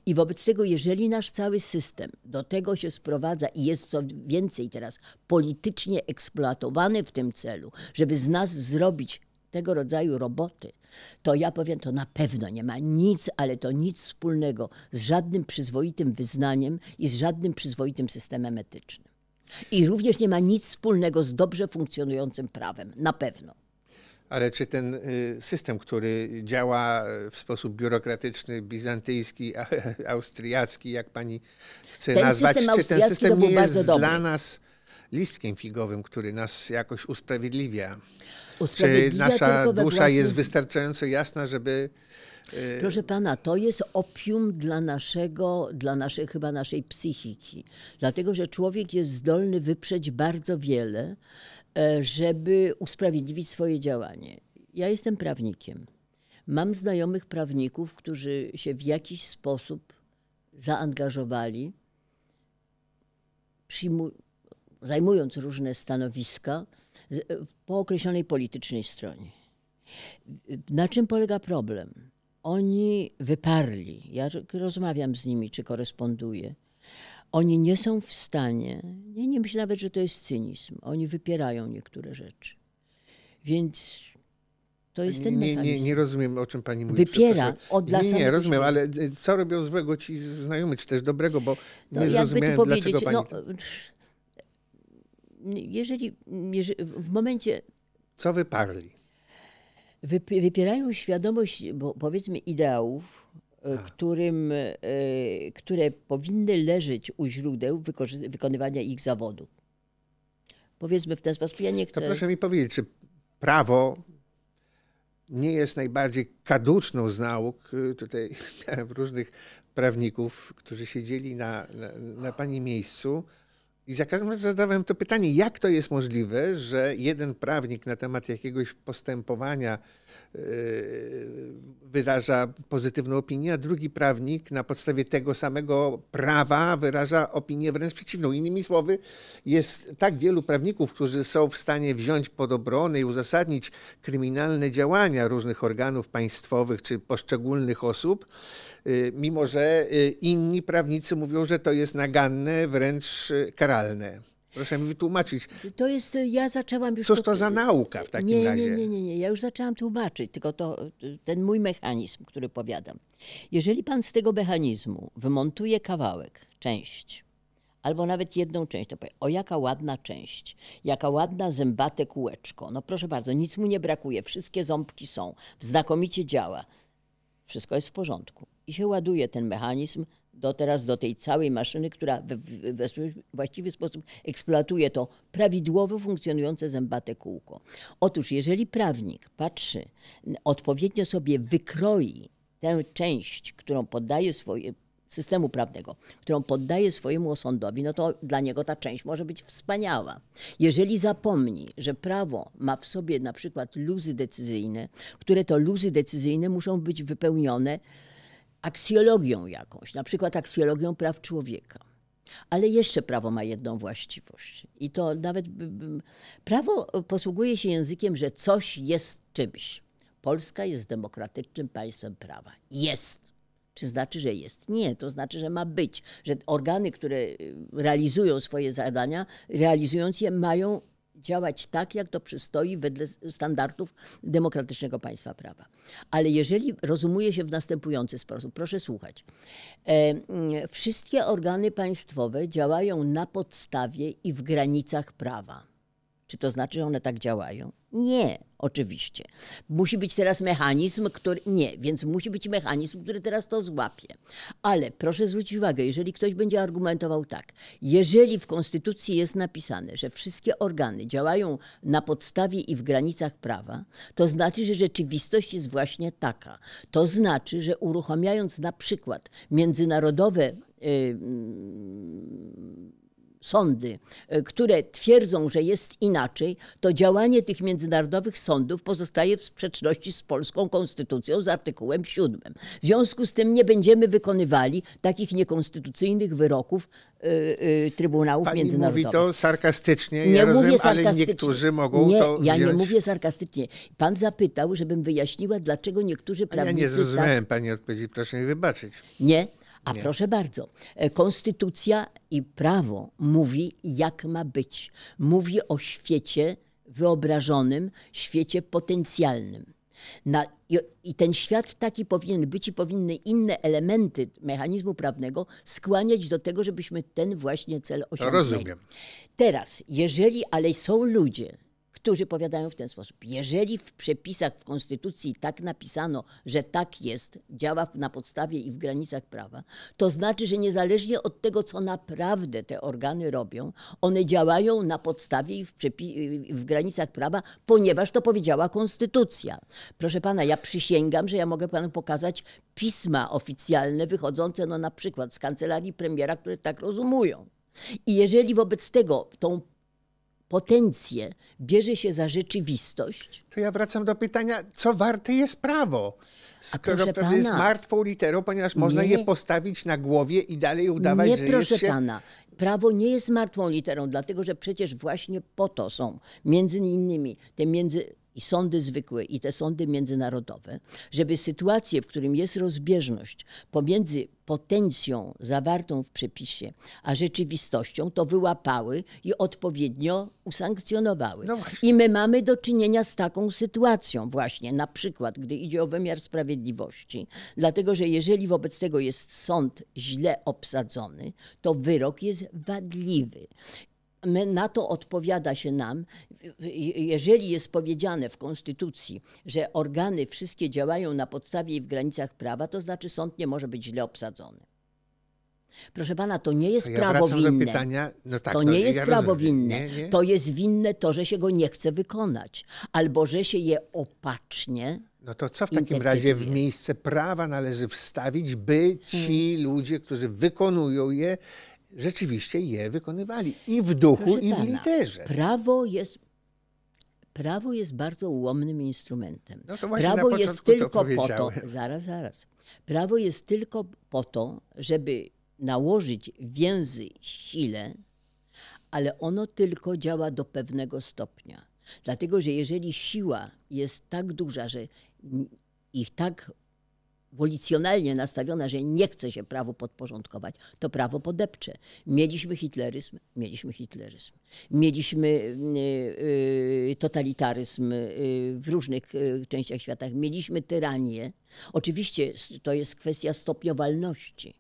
I wobec tego, jeżeli nasz cały system do tego się sprowadza i jest co więcej teraz politycznie eksploatowany w tym celu, żeby z nas zrobić tego rodzaju roboty, to ja powiem, to na pewno nie ma nic, ale to nic wspólnego z żadnym przyzwoitym wyznaniem i z żadnym przyzwoitym systemem etycznym. I również nie ma nic wspólnego z dobrze funkcjonującym prawem, na pewno. Ale czy ten y, system, który działa y, w sposób biurokratyczny, bizantyjski, austriacki, jak pani chce ten nazwać, czy ten system nie jest dobry. dla nas listkiem figowym, który nas jakoś usprawiedliwia? usprawiedliwia czy nasza dusza własnych... jest wystarczająco jasna, żeby y, Proszę pana, to jest opium dla naszego, dla naszej, chyba naszej psychiki. Dlatego, że człowiek jest zdolny wyprzeć bardzo wiele E, żeby usprawiedliwić swoje działanie. Ja jestem prawnikiem. Mam znajomych prawników, którzy się w jakiś sposób zaangażowali, zajmując różne stanowiska po określonej politycznej stronie. Na czym polega problem? Oni wyparli, ja rozmawiam z nimi, czy koresponduję, oni nie są w stanie, nie, nie myślę nawet, że to jest cynizm, oni wypierają niektóre rzeczy. Więc to jest ten nie, mechanizm. Nie, nie rozumiem, o czym pani mówi. Wypiera od Nie, nie, rozumiem, ale e, co robią złego ci znajomy, czy też dobrego, bo no, nie zrozumiałem, dlaczego pani... No, jeżeli, jeżeli, w momencie... Co wyparli? wypierają świadomość, bo powiedzmy, ideałów, E, tak. którym, e, które powinny leżeć u źródeł wykonywania ich zawodu. Powiedzmy w ten sposób, ja nie chcę. To proszę mi powiedzieć, czy prawo nie jest najbardziej kaduczną z nauk. Y, tutaj miałem różnych prawników, którzy siedzieli na, na, na pani miejscu. I za każdym razem zadawałem to pytanie, jak to jest możliwe, że jeden prawnik na temat jakiegoś postępowania Y, wyraża pozytywną opinię, a drugi prawnik na podstawie tego samego prawa wyraża opinię wręcz przeciwną. Innymi słowy, jest tak wielu prawników, którzy są w stanie wziąć pod obronę i uzasadnić kryminalne działania różnych organów państwowych czy poszczególnych osób, y, mimo że y, inni prawnicy mówią, że to jest naganne, wręcz karalne. Proszę mi wytłumaczyć. To jest, y, ja zaczęłam już... Cóż to, to za nauka w takim nie, razie? Nie, nie, nie, nie, ja już zaczęłam tłumaczyć, tylko to y, ten mój mechanizm, który powiadam. Jeżeli pan z tego mechanizmu wymontuje kawałek, część, albo nawet jedną część, to powie, o jaka ładna część, jaka ładna zębate kółeczko. No proszę bardzo, nic mu nie brakuje, wszystkie ząbki są, znakomicie działa. Wszystko jest w porządku. I się ładuje ten mechanizm do teraz do tej całej maszyny, która we, właściwy sposób eksploatuje to prawidłowo funkcjonujące zębate kółko. Otóż jeżeli prawnik patrzy, odpowiednio sobie wykroi tę część, którą poddaje swoje, systemu prawnego, którą poddaje swojemu osądowi, no to dla niego ta część może być wspaniała. Jeżeli zapomni, że prawo ma w sobie na przykład luzy decyzyjne, które to luzy decyzyjne muszą być wypełnione aksjologią jakąś, na przykład aksjologią praw człowieka. Ale jeszcze prawo ma jedną właściwość. I to nawet prawo posługuje się językiem, że coś jest czymś. Polska jest demokratycznym państwem prawa. Jest. Czy znaczy, że jest? Nie, to znaczy, że ma być, że organy, które realizują swoje zadania, realizując je, mają działać tak, jak to przystoi wedle standardów demokratycznego państwa prawa. Ale jeżeli rozumuje się w następujący sposób, proszę słuchać. E, mm, wszystkie organy państwowe działają na podstawie i w granicach prawa. Czy to znaczy, że one tak działają? Nie, oczywiście. Musi być teraz mechanizm, który. Nie, więc musi być mechanizm, który teraz to złapie. Ale proszę zwrócić uwagę, jeżeli ktoś będzie argumentował tak, jeżeli w Konstytucji jest napisane, że wszystkie organy działają na podstawie i w granicach prawa, to znaczy, że rzeczywistość jest właśnie taka. To znaczy, że uruchamiając na przykład międzynarodowe. Yy, sądy, e, które twierdzą, że jest inaczej, to działanie tych międzynarodowych sądów pozostaje w sprzeczności z polską konstytucją z artykułem 7. W związku z tym nie będziemy wykonywali takich niekonstytucyjnych wyroków y, y, Trybunałów Pani Międzynarodowych. mówi to sarkastycznie, nie ja rozumiem, sarkastycznie. ale niektórzy mogą nie, to ja wziąć. nie mówię sarkastycznie. Pan zapytał, żebym wyjaśniła, dlaczego niektórzy prawnicy... A ja nie tak zrozumiałem tak... Pani odpowiedzi, proszę mi wybaczyć. Nie, a nie. proszę bardzo, e, konstytucja i prawo mówi, jak ma być. Mówi o świecie wyobrażonym, świecie potencjalnym. Na, i, i, ten świat taki powinien być i powinny inne elementy mechanizmu prawnego skłaniać do tego, żebyśmy ten właśnie cel osiągnęli. Rozumiem. Teraz, jeżeli ale są ludzie, którzy powiadają w ten sposób. Jeżeli w przepisach, w Konstytucji tak napisano, że tak jest, działa na podstawie i w granicach prawa, to znaczy, że niezależnie od tego, co naprawdę te organy robią, one działają na podstawie i w, w granicach prawa, ponieważ to powiedziała Konstytucja. Proszę pana, ja przysięgam, że ja mogę panu pokazać pisma oficjalne wychodzące no, na przykład z kancelarii premiera, które tak rozumują. I jeżeli wobec tego tą potencję bierze się za rzeczywistość. To ja wracam do pytania, co warte jest prawo? Skoro to jest martwą literą, ponieważ nie, można je postawić na głowie i dalej udawać, nie, że Nie, proszę się... pana. Prawo nie jest martwą literą, dlatego że przecież właśnie po to są między innymi te między i sądy zwykłe, i te sądy międzynarodowe, żeby sytuację, w którym jest rozbieżność pomiędzy potencją zawartą w przepisie, a rzeczywistością, to wyłapały i odpowiednio usankcjonowały. No I my mamy do czynienia z taką sytuacją właśnie, na przykład, gdy idzie o wymiar sprawiedliwości, dlatego że jeżeli wobec tego jest sąd źle obsadzony, to wyrok jest wadliwy my, na to odpowiada się nam, jeżeli jest powiedziane w Konstytucji, że organy wszystkie działają na podstawie i w granicach prawa, to znaczy sąd nie może być źle obsadzony. Proszę pana, to nie jest ja prawo winne. Pytania, no tak, to no, nie jest ja prawo rozumiem. winne. Nie, nie? To jest winne to, że się go nie chce wykonać, albo że się je opacznie. No to co w takim razie w miejsce prawa należy wstawić, by ci hmm. ludzie, którzy wykonują je, rzeczywiście je wykonywali i w duchu, Proszę i w literze. Prawo jest, prawo jest bardzo ułomnym instrumentem. No to prawo na jest tylko to po to. Zaraz, zaraz. Prawo jest tylko po to, żeby nałożyć więzy sile, ale ono tylko działa do pewnego stopnia. Dlatego, że jeżeli siła jest tak duża, że ich tak wolicjonalnie nastawiona, że nie chce się prawu podporządkować, to prawo podepcze. Mieliśmy hitleryzm, mieliśmy hitleryzm. Mieliśmy y, y, y, totalitaryzm w różnych częściach świata, mieliśmy tyranię. Oczywiście to jest kwestia stopniowalności,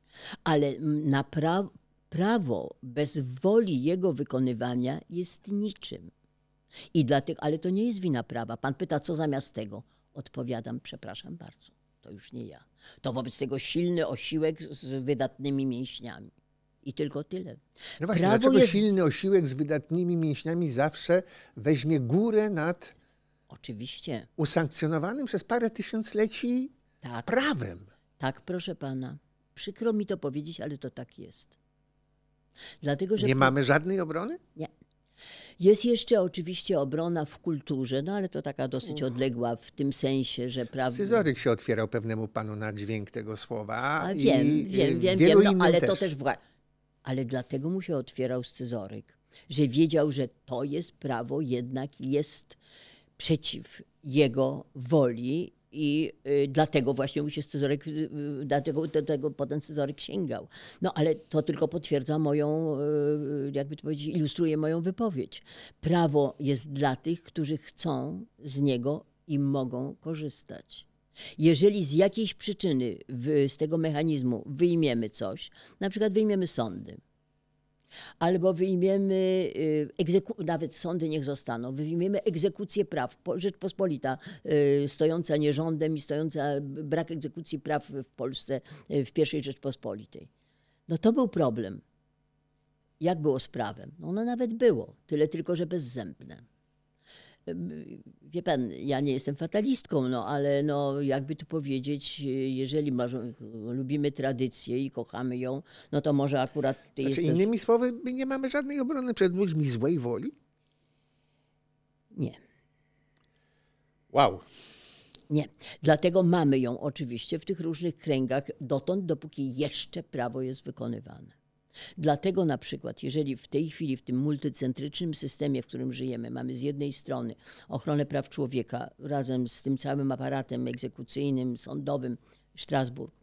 ale na pra prawo bez woli jego wykonywania jest niczym. I dlatego, ale to nie jest wina prawa. Pan pyta, co zamiast tego? Odpowiadam, przepraszam bardzo to już nie ja. To wobec tego silny osiłek z wydatnymi mięśniami. I tylko tyle. No właśnie, Prawo dlaczego jest... silny osiłek z wydatnymi mięśniami zawsze weźmie górę nad Oczywiście. usankcjonowanym przez parę tysiącleci tak. prawem? Tak, proszę pana. Przykro mi to powiedzieć, ale to tak jest. Dlatego, że nie mamy żadnej obrony? Nie. Jest jeszcze oczywiście obrona w kulturze, no ale to taka dosyć odległa w tym sensie, że prawda. Scyzoryk się otwierał pewnemu panu na dźwięk tego słowa. A wiem, i, wiem, wiem, wiem, no, ale też. to też właśnie. Ale dlatego mu się otwierał scyzoryk, że wiedział, że to jest prawo, jednak jest przeciw jego woli i y, dlatego właśnie mu się scyzoryk, y, y, dlatego do tego potem scyzorek sięgał. No ale to tylko potwierdza moją, y, y, jakby to powiedzieć, ilustruje moją wypowiedź. Prawo jest dla tych, którzy chcą z niego i mogą korzystać. Jeżeli z jakiejś przyczyny w, z tego mechanizmu wyjmiemy coś, na przykład wyjmiemy sądy, albo wyjmiemy, y, nawet sądy niech zostaną, wyjmiemy egzekucję praw. Rzeczpospolita y, stojąca nierządem i stojąca brak egzekucji praw w Polsce y, w pierwszej Rzeczpospolitej. No to był problem. Jak było z prawem? No ono nawet było, tyle tylko, że bezzębne. Wie pan, ja nie jestem fatalistką, no ale no, jakby tu powiedzieć, jeżeli lubimy tradycję i kochamy ją, no to może akurat tutaj znaczy, Innymi słowy, my nie mamy żadnej obrony przed ludźmi złej woli? Nie. Wow. Nie. Dlatego mamy ją oczywiście w tych różnych kręgach dotąd, dopóki jeszcze prawo jest wykonywane. Dlatego na przykład, jeżeli w tej chwili w tym multicentrycznym systemie, w którym żyjemy, mamy z jednej strony ochronę praw człowieka razem z tym całym aparatem egzekucyjnym, sądowym, Strasburg,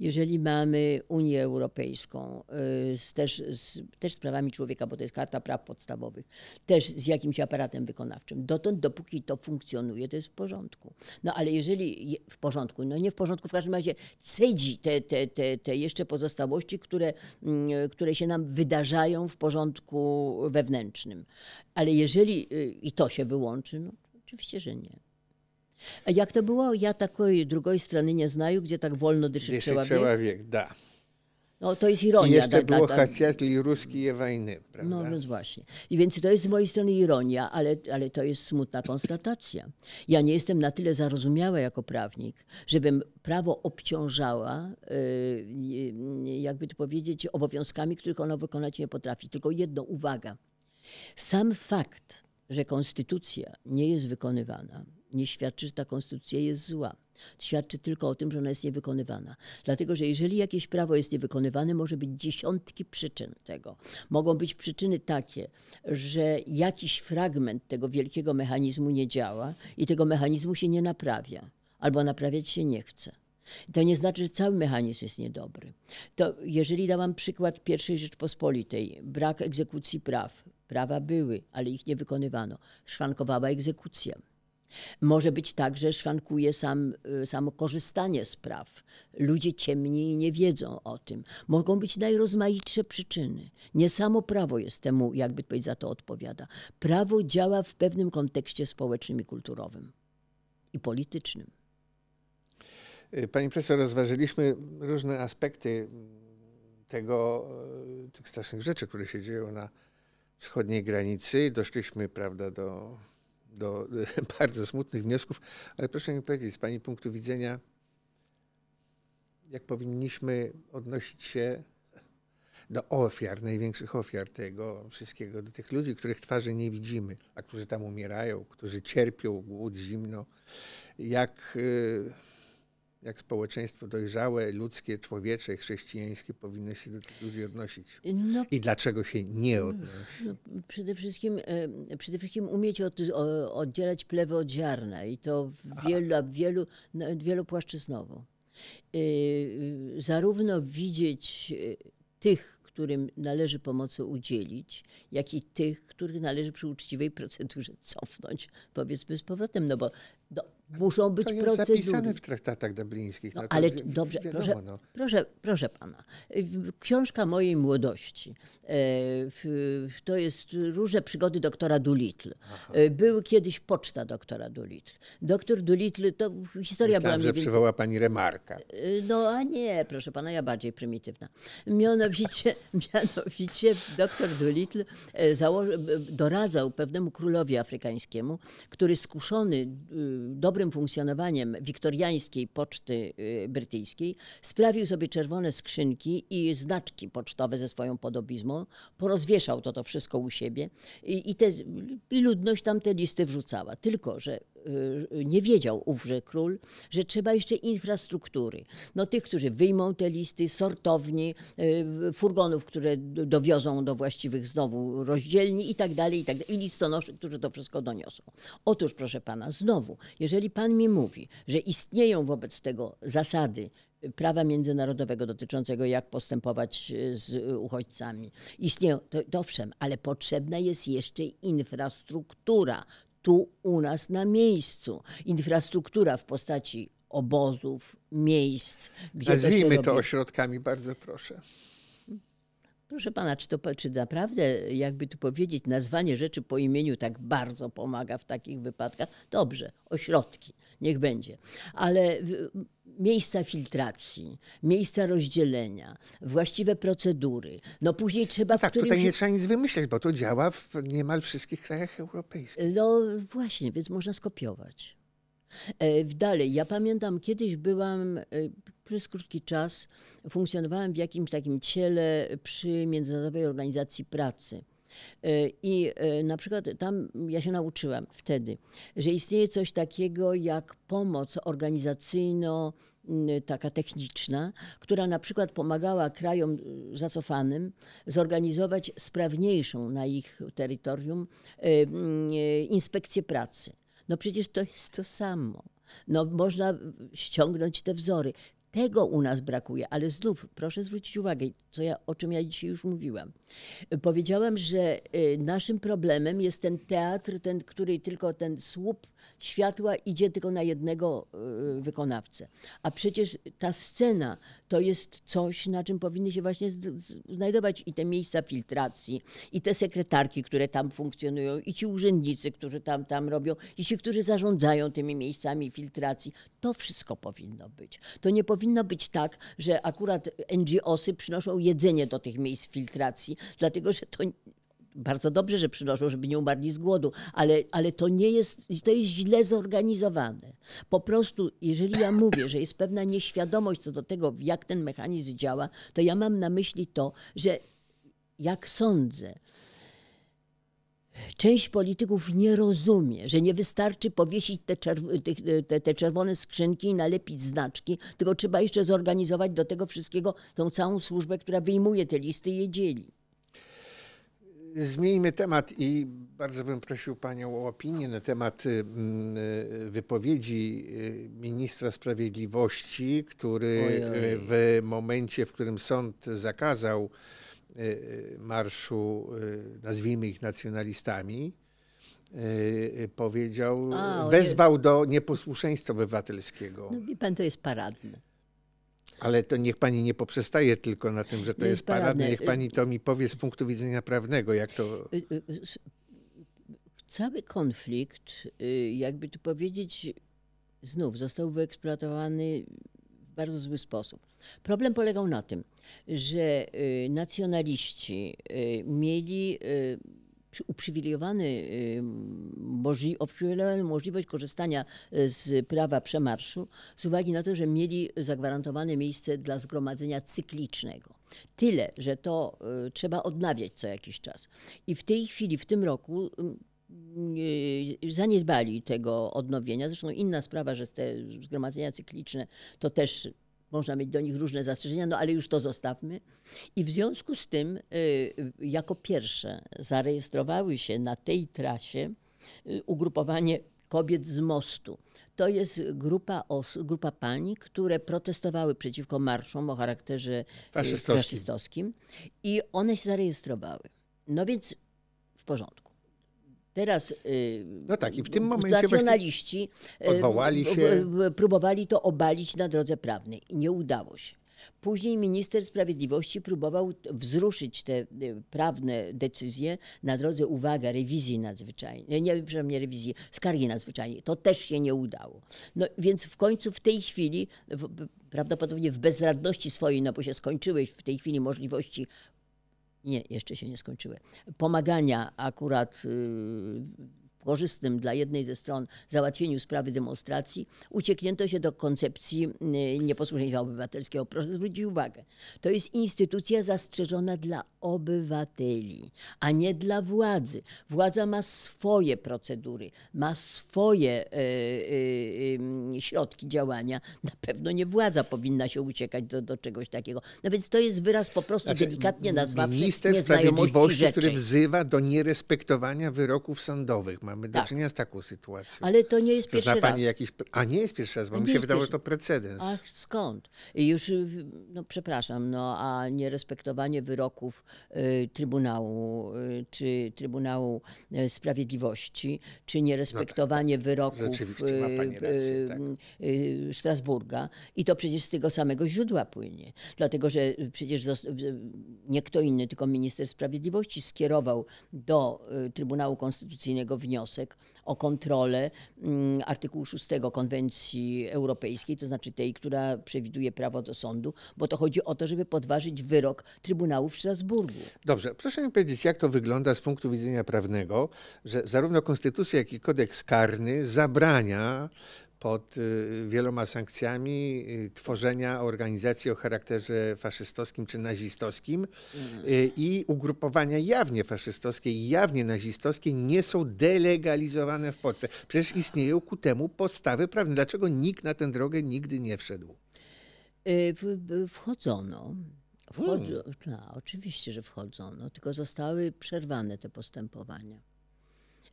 jeżeli mamy Unię Europejską y, z, też, z, też z prawami człowieka, bo to jest karta praw podstawowych, też z jakimś aparatem wykonawczym, dotąd, dopóki to funkcjonuje, to jest w porządku. No ale jeżeli w porządku, no nie w porządku, w każdym razie cedzi te, te, te, te jeszcze pozostałości, które, mm, które się nam wydarzają w porządku wewnętrznym. Ale jeżeli y, i to się wyłączy, no oczywiście, że nie. A jak to było? Ja takiej drugiej strony nie znaju, gdzie tak wolno dyszy, dyszy człowiek. człowiek, da. No, to jest ironia. I jeszcze da, było da, da. ruski je wojny, no, prawda? No więc właśnie. I więc to jest z mojej strony ironia, ale, ale to jest smutna konstatacja. Ja nie jestem na tyle zarozumiała jako prawnik, żebym prawo obciążała, y, jakby to powiedzieć, obowiązkami, których ono wykonać nie potrafi. Tylko jedno, uwaga. Sam fakt, że konstytucja nie jest wykonywana, nie świadczy, że ta konstytucja jest zła. Świadczy tylko o tym, że ona jest niewykonywana. Dlatego, że jeżeli jakieś prawo jest niewykonywane, może być dziesiątki przyczyn tego. Mogą być przyczyny takie, że jakiś fragment tego wielkiego mechanizmu nie działa i tego mechanizmu się nie naprawia, albo naprawiać się nie chce. To nie znaczy, że cały mechanizm jest niedobry. To jeżeli dałam przykład pierwszej Rzeczpospolitej, brak egzekucji praw, Prawa były, ale ich nie wykonywano. Szwankowała egzekucja. Może być tak, że szwankuje sam, y, samo korzystanie z praw. Ludzie ciemni nie wiedzą o tym. Mogą być najrozmaitsze przyczyny. Nie samo prawo jest temu, jakby powiedzieć, za to odpowiada. Prawo działa w pewnym kontekście społecznym i kulturowym i politycznym. Y, pani profesor, rozważyliśmy różne aspekty tego, y, tych strasznych rzeczy, które się dzieją na wschodniej granicy. Doszliśmy prawda, do, do bardzo smutnych wniosków, ale proszę mi powiedzieć, z Pani punktu widzenia, jak powinniśmy odnosić się do ofiar, największych ofiar tego wszystkiego, do tych ludzi, których twarzy nie widzimy, a którzy tam umierają, którzy cierpią głód, zimno. Jak. Yy, jak społeczeństwo dojrzałe, ludzkie, człowiecze, chrześcijańskie powinno się do tych ludzi odnosić? No, I dlaczego się nie no, odnosi? No, przede, wszystkim, przede wszystkim umieć od, oddzielać plewę od ziarna i to wielu, wielu, no, wielopłaszczyznowo. Y, zarówno widzieć y, tych, którym należy pomocy udzielić, jak i tych, których należy przy uczciwej procedurze cofnąć, powiedzmy z powrotem, no bo do, no, muszą być to jest procedury. zapisane w traktatach dublińskich. No, no ale dobrze, wiadomo, proszę, no. proszę, proszę pana. Książka mojej młodości. E, to jest Róże przygody doktora Doolittle. Aha. E, był kiedyś poczta doktora Doolittle. Doktor Doolittle, to historia Myślałem, była... że więcej... przywoła pani remarka. E, no a nie, proszę pana, ja bardziej prymitywna. Mianowicie, mianowicie doktor Doolittle doradzał pewnemu królowi afrykańskiemu, który skuszony dobre dobrym funkcjonowaniem wiktoriańskiej poczty y, brytyjskiej sprawił sobie czerwone skrzynki i znaczki pocztowe ze swoją podobizmą, porozwieszał to, to wszystko u siebie i, i, te, i ludność tam te listy wrzucała. Tylko, że Y, nie wiedział ówże król, że trzeba jeszcze infrastruktury. No tych, którzy wyjmą te listy, sortowni, y, furgonów, które dowiozą do właściwych znowu rozdzielni i tak dalej, i tak dalej. I listonoszy, którzy to wszystko doniosą. Otóż proszę pana, znowu, jeżeli pan mi mówi, że istnieją wobec tego zasady, y, prawa międzynarodowego dotyczącego, jak postępować z uchodźcami. Istnieją, to, to owszem, ale potrzebna jest jeszcze infrastruktura tu u nas na miejscu. Infrastruktura w postaci obozów, miejsc, gdzie Nazwijmy to, to ośrodkami, bardzo proszę. Proszę pana, czy to czy naprawdę, jakby tu powiedzieć, nazwanie rzeczy po imieniu tak bardzo pomaga w takich wypadkach? Dobrze, ośrodki, niech będzie. Ale miejsca filtracji, miejsca rozdzielenia, właściwe procedury. No później trzeba... Tak, którymś... tutaj nie trzeba nic wymyśleć, bo to działa w niemal wszystkich krajach europejskich. No właśnie, więc można skopiować. E, dalej, ja pamiętam, kiedyś byłam, e, przez krótki czas funkcjonowałam w jakimś takim ciele przy Międzynarodowej Organizacji Pracy. Y, I y, na przykład tam ja się nauczyłam wtedy, że istnieje coś takiego jak pomoc organizacyjno- mm, taka techniczna, która na przykład pomagała krajom y, zacofanym zorganizować sprawniejszą na ich terytorium mm, inspekcję pracy. No przecież to jest to samo. No, można ściągnąć te wzory. Tego u nas brakuje, ale znów proszę zwrócić uwagę, co ja, o czym ja dzisiaj już mówiłam. Powiedziałam, że y, naszym problemem jest ten teatr, ten, który tylko ten słup światła idzie tylko na jednego y, wykonawcę. A przecież ta scena to jest coś, na czym powinny się właśnie znajdować i te miejsca filtracji, i te sekretarki, które tam funkcjonują, i ci urzędnicy, którzy tam, tam robią, i ci, którzy zarządzają tymi miejscami filtracji. To wszystko powinno być. To nie powinno powinno być tak, że akurat NGOsy przynoszą jedzenie do tych miejsc filtracji, dlatego że to bardzo dobrze, że przynoszą, żeby nie umarli z głodu, ale, ale to nie jest, to jest źle zorganizowane. Po prostu, jeżeli ja mówię, że jest pewna nieświadomość co do tego, jak ten mechanizm działa, to ja mam na myśli to, że jak sądzę, Część polityków nie rozumie, że nie wystarczy powiesić te, czerw te, te, czerwone skrzynki i nalepić znaczki, tylko trzeba jeszcze zorganizować do tego wszystkiego tą całą służbę, która wyjmuje te listy i je dzieli. Zmieńmy temat i bardzo bym prosił Panią o opinię na temat y, y, wypowiedzi y, ministra sprawiedliwości, który Ojej. w momencie, w którym sąd zakazał Y, y, marszu, y, nazwijmy ich nacjonalistami, powiedział, A, wezwał do nieposłuszeństwa obywatelskiego. No wie pan, to jest paradne. Ale to niech pani nie poprzestaje tylko na tym, że to jest, jest paradne. paradne. Niech pani to mi powie z punktu widzenia prawnego, jak to. Cały konflikt, jakby tu powiedzieć, znów został wyeksploatowany bardzo zły sposób. Problem polegał na tym, że y, nacjonaliści y, mieli y, uprzywilejowany, uprzywilejowaną możliwość korzystania z prawa przemarszu z uwagi na to, że mieli zagwarantowane miejsce dla zgromadzenia cyklicznego. Tyle, że to trzeba odnawiać co jakiś czas. I w tej chwili, w tym roku zaniedbali tego odnowienia. Zresztą inna sprawa, że te zgromadzenia cykliczne to też można mieć do nich różne zastrzeżenia, no ale już to zostawmy. I w związku z tym, y, jako pierwsze zarejestrowały się na tej trasie y, ugrupowanie kobiet z mostu. To jest grupa, os, grupa pań, które protestowały przeciwko marszom o charakterze y, faszystowskim. faszystowskim i one się zarejestrowały. No więc w porządku. Teraz y, no tak, i w tym momencie nacjonaliści y, odwołali się. próbowali to obalić na drodze prawnej. Nie udało się. Później minister sprawiedliwości próbował wzruszyć te y, prawne decyzje na drodze, uwaga, rewizji nadzwyczajnej. Nie, przepraszam, nie rewizji, skargi nadzwyczajnej. To też się nie udało. No więc w końcu w tej chwili w, prawdopodobnie w bezradności swojej, no bo się skończyły w tej chwili możliwości nie, jeszcze się nie skończyły. Pomagania akurat y, korzystnym dla jednej ze stron załatwieniu sprawy demonstracji, ucieknięto się do koncepcji y, nieposłuszeństwa obywatelskiego. Proszę zwrócić uwagę, to jest instytucja zastrzeżona dla obywateli, a nie dla władzy. Władza ma swoje procedury, ma swoje y, y, środki działania. Na pewno nie władza powinna się uciekać do, do czegoś takiego. No więc to jest wyraz po prostu znaczy, delikatnie nazwawszy Minister Sprawiedliwości, rzeczy. który wzywa do nierespektowania wyroków sądowych. Mamy do tak. czynienia z taką sytuacją. Ale to nie jest to pierwszy raz. Jakiś... A nie jest pierwszy raz, bo Nie mi się wydało, że to precedens. Ach, skąd? Już, no przepraszam, no a nierespektowanie wyroków Y, Trybunału, y, czy Trybunału e, Sprawiedliwości, czy nierespektowanie no tak. tak. wyroków y, rację, tak. Strasburga. I to przecież z tego samego źródła płynie. Dlatego, że przecież nie kto inny, tylko minister sprawiedliwości skierował do Trybunału Konstytucyjnego wniosek o kontrolę mm, artykułu 6 konwencji europejskiej, to znaczy tej, która przewiduje prawo do sądu, bo to chodzi o to, żeby podważyć wyrok Trybunału w Strasburgu. Dobrze, proszę mi powiedzieć, jak to wygląda z punktu widzenia prawnego, że zarówno konstytucja, jak i kodeks karny zabrania pod y, wieloma sankcjami y, tworzenia organizacji o charakterze faszystowskim czy nazistowskim mhm. y, i ugrupowania jawnie faszystowskie i jawnie nazistowskie nie są delegalizowane w Polsce. Przecież istnieją ku temu podstawy prawne. Dlaczego nikt na tę drogę nigdy nie wszedł? Wchodzono Hmm. No, oczywiście, że wchodzą, no, tylko zostały przerwane te postępowania.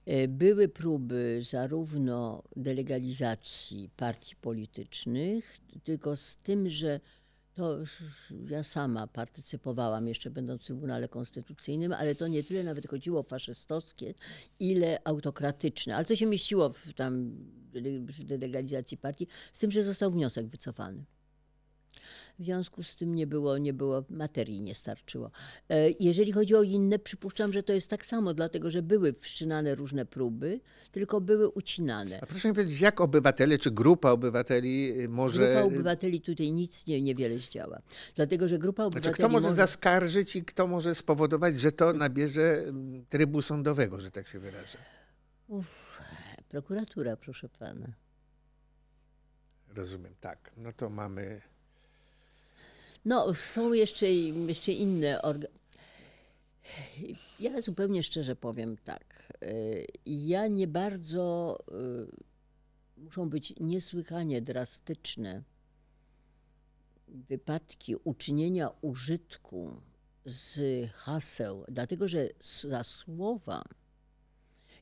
E, były próby zarówno delegalizacji partii politycznych, tylko z tym, że to ja sama partycypowałam jeszcze będąc w Trybunale Konstytucyjnym, ale to nie tyle nawet chodziło o faszystowskie, ile autokratyczne. Ale to się mieściło w tam delegalizacji partii, z tym, że został wniosek wycofany. W związku z tym nie było, nie było materii, nie starczyło. E, jeżeli chodzi o inne, przypuszczam, że to jest tak samo, dlatego że były wszczynane różne próby, tylko były ucinane. A proszę mi powiedzieć, jak obywatele czy grupa obywateli y, może. Grupa obywateli tutaj nic nie, niewiele zdziała. Dlatego, że grupa obywateli. Znaczy, kto może, może zaskarżyć i kto może spowodować, że to nabierze mm, trybu sądowego, że tak się wyrażę? Uff, prokuratura, proszę pana. Rozumiem, tak. No to mamy. No, są jeszcze, jeszcze inne organy. Ja zupełnie szczerze powiem tak. Y, ja nie bardzo. Y, muszą być niesłychanie drastyczne wypadki uczynienia użytku z haseł, dlatego że za słowa,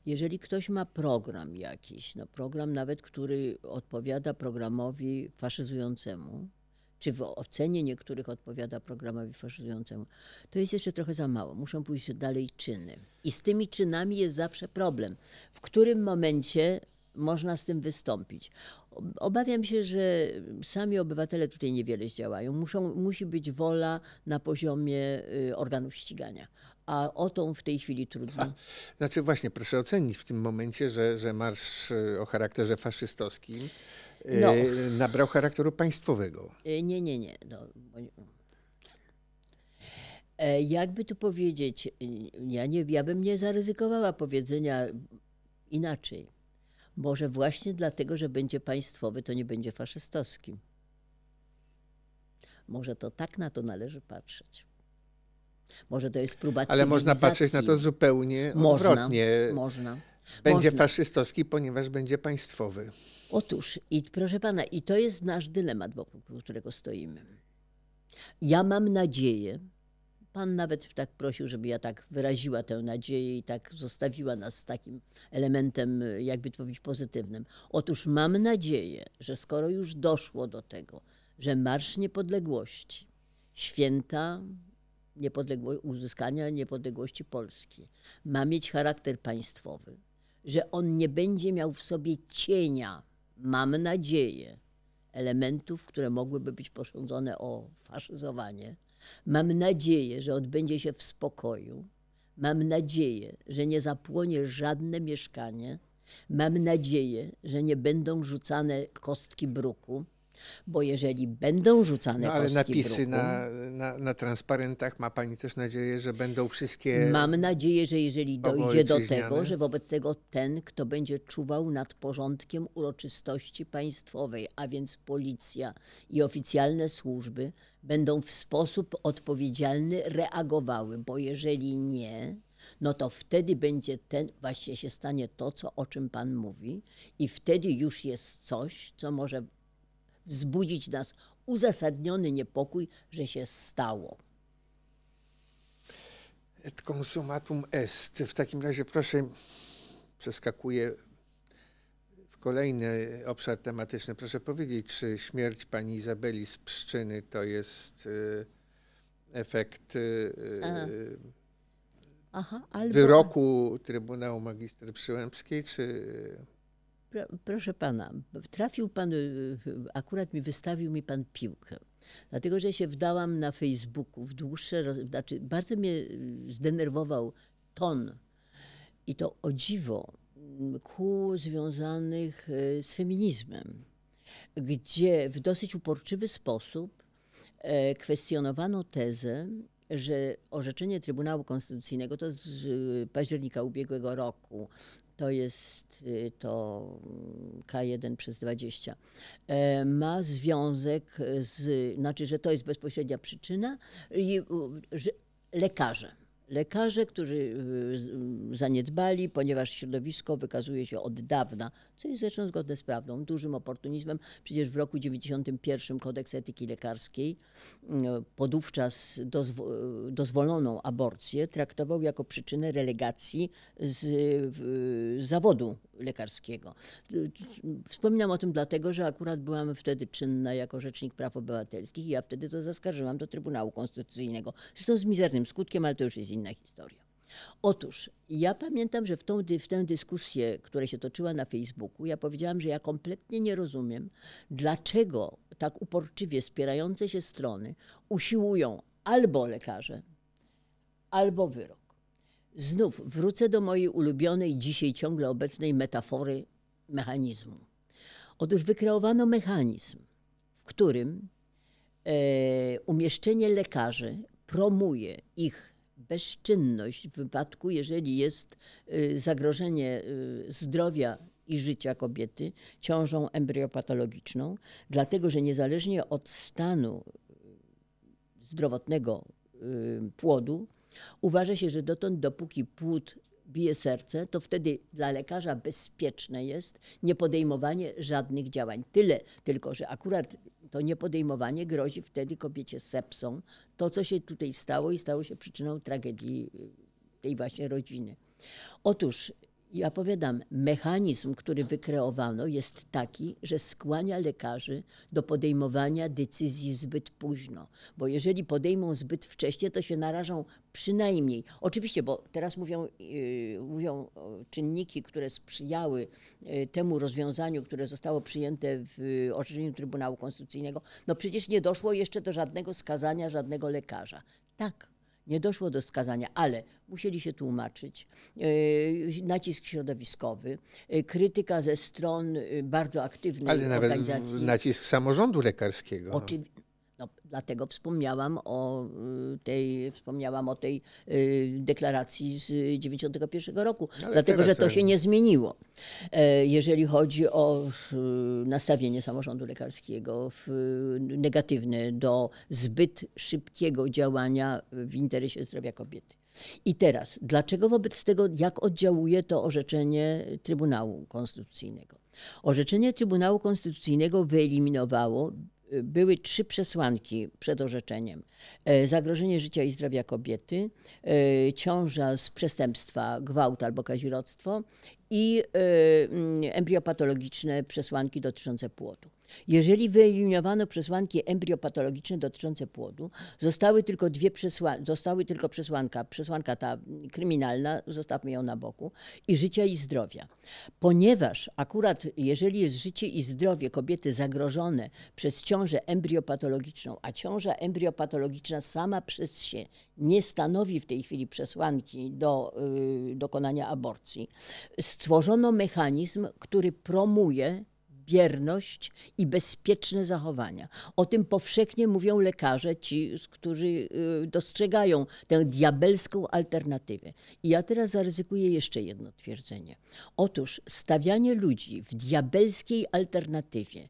jeżeli ktoś ma program jakiś, no program nawet, który odpowiada programowi faszyzującemu, czy w ocenie niektórych odpowiada programowi faszyzującemu. To jest jeszcze trochę za mało. Muszą pójść dalej czyny. I z tymi czynami jest zawsze problem. W którym momencie można z tym wystąpić? Obawiam się, że sami obywatele tutaj niewiele zdziałają. Muszą, musi być wola na poziomie y, organów ścigania. A o tą w tej chwili trudno. A, znaczy właśnie, proszę ocenić w tym momencie, że, że marsz y, o charakterze faszystowskim no. E, nabrał charakteru państwowego. E, nie, nie, nie. No. E, jakby tu powiedzieć, ja, nie, ja bym nie zaryzykowała powiedzenia inaczej. Może właśnie dlatego, że będzie państwowy, to nie będzie faszystowski. Może to tak na to należy patrzeć. Może to jest próba Ale można patrzeć na to zupełnie odwrotnie. Można. można. Będzie można. faszystowski, ponieważ będzie państwowy. Otóż, i proszę pana, i to jest nasz dylemat, wokół którego stoimy. Ja mam nadzieję, Pan nawet tak prosił, żeby ja tak wyraziła tę nadzieję i tak zostawiła nas z takim elementem, jakby to powiedzieć, pozytywnym. Otóż mam nadzieję, że skoro już doszło do tego, że Marsz Niepodległości, święta niepodległo- uzyskania niepodległości Polski, ma mieć charakter państwowy, że on nie będzie miał w sobie cienia mam nadzieję, elementów, które mogłyby być posądzone o faszyzowanie. Mam nadzieję, że odbędzie się w spokoju. Mam nadzieję, że nie zapłonie żadne mieszkanie. Mam nadzieję, że nie będą rzucane kostki bruku. Bo jeżeli będą rzucane no, ale napisy na, na, na, transparentach, ma Pani też nadzieję, że będą wszystkie. Mam nadzieję, że jeżeli dojdzie do tego, że wobec tego ten, kto będzie czuwał nad porządkiem uroczystości państwowej, a więc policja i oficjalne służby, będą w sposób odpowiedzialny reagowały, bo jeżeli nie, no to wtedy będzie ten, właśnie się stanie to, co, o czym Pan mówi, i wtedy już jest coś, co może wzbudzić nas uzasadniony niepokój, że się stało. Et consumatum est. W takim razie proszę, przeskakuję w kolejny obszar tematyczny. Proszę powiedzieć, czy śmierć pani Izabeli z pszczyny to jest y, efekt y, Aha. Aha, wyroku Trybunału Magister Przyłębskiej, czy Proszę pana, trafił pan, y, y, akurat mi wystawił mi pan piłkę. Dlatego, że się wdałam na Facebooku w dłuższe, znaczy bardzo mnie y, zdenerwował ton i to o dziwo mm, kół związanych z feminizmem, gdzie w dosyć uporczywy sposób e, kwestionowano tezę, że orzeczenie Trybunału Konstytucyjnego, to z października ubiegłego roku, to jest y, to mm, K1 przez 20, e, ma związek z, znaczy, że to jest bezpośrednia przyczyna, że lekarze. Lekarze, którzy y, y, zaniedbali, ponieważ środowisko wykazuje się od dawna, co jest zresztą zgodne z prawdą, dużym oportunizmem. Przecież w roku 91 kodeks etyki lekarskiej y, podówczas dozwo dozwoloną aborcję traktował jako przyczynę relegacji z zawodu lekarskiego. Wspominam o tym dlatego, że akurat byłam wtedy czynna jako Rzecznik Praw Obywatelskich i ja wtedy to zaskarżyłam do Trybunału Konstytucyjnego. Zresztą z mizernym skutkiem, ale to już jest inny inna historia. Otóż ja pamiętam, że w, tą, w tę dyskusję, która się toczyła na Facebooku, ja powiedziałam, że ja kompletnie nie rozumiem, dlaczego tak uporczywie spierające się strony usiłują albo lekarze, albo wyrok. Znów wrócę do mojej ulubionej, dzisiaj ciągle obecnej metafory mechanizmu. Otóż wykreowano mechanizm, w którym e, umieszczenie lekarzy promuje ich bezczynność w wypadku, jeżeli jest y, zagrożenie y, zdrowia i życia kobiety ciążą embriopatologiczną, dlatego że niezależnie od stanu y, zdrowotnego płodu, uważa się, że dotąd, dopóki płód bije serce, to wtedy dla lekarza bezpieczne jest nie podejmowanie żadnych działań. Tyle tylko, że akurat to niepodejmowanie grozi wtedy kobiecie sepsą. To, co się tutaj stało i stało się przyczyną tragedii y, tej właśnie rodziny. Otóż ja powiadam, mechanizm, który wykreowano, jest taki, że skłania lekarzy do podejmowania decyzji zbyt późno. Bo jeżeli podejmą zbyt wcześnie, to się narażą przynajmniej. Oczywiście, bo teraz mówią, yy, mówią yy, czynniki, które sprzyjały yy, temu rozwiązaniu, które zostało przyjęte w yy, orzeczeniu Trybunału Konstytucyjnego. No przecież nie doszło jeszcze do żadnego skazania żadnego lekarza. Tak nie doszło do skazania, ale musieli się tłumaczyć. Yy, nacisk środowiskowy, yy, krytyka ze stron yy, bardzo aktywnych ale organizacji. Nawet nacisk samorządu lekarskiego. No. No, dlatego wspomniałam o y, tej, wspomniałam o tej y, deklaracji z 1991 roku, Ale dlatego że to się nie zmieniło. E, jeżeli chodzi o y, nastawienie samorządu lekarskiego negatywne do zbyt szybkiego działania w interesie zdrowia kobiety. I teraz, dlaczego wobec tego, jak oddziałuje to orzeczenie Trybunału Konstytucyjnego? Orzeczenie Trybunału Konstytucyjnego wyeliminowało były trzy przesłanki przed orzeczeniem. E, zagrożenie życia i zdrowia kobiety, e, ciąża z przestępstwa, gwałt albo kazirodztwo i y, mm, embriopatologiczne przesłanki dotyczące płodu. Jeżeli wyeliminowano przesłanki embriopatologiczne dotyczące płodu, zostały tylko dwie przesłanki, zostały tylko przesłanka, przesłanka ta kryminalna, zostawmy ją na boku, i życia i zdrowia. Ponieważ akurat jeżeli jest życie i zdrowie kobiety zagrożone przez ciążę embriopatologiczną, a ciąża embriopatologiczna sama przez się nie stanowi w tej chwili przesłanki do y, dokonania aborcji, stworzono mechanizm, który promuje bierność i bezpieczne zachowania. O tym powszechnie mówią lekarze, ci, którzy y, dostrzegają tę diabelską alternatywę. I ja teraz zaryzykuję jeszcze jedno twierdzenie. Otóż stawianie ludzi w diabelskiej alternatywie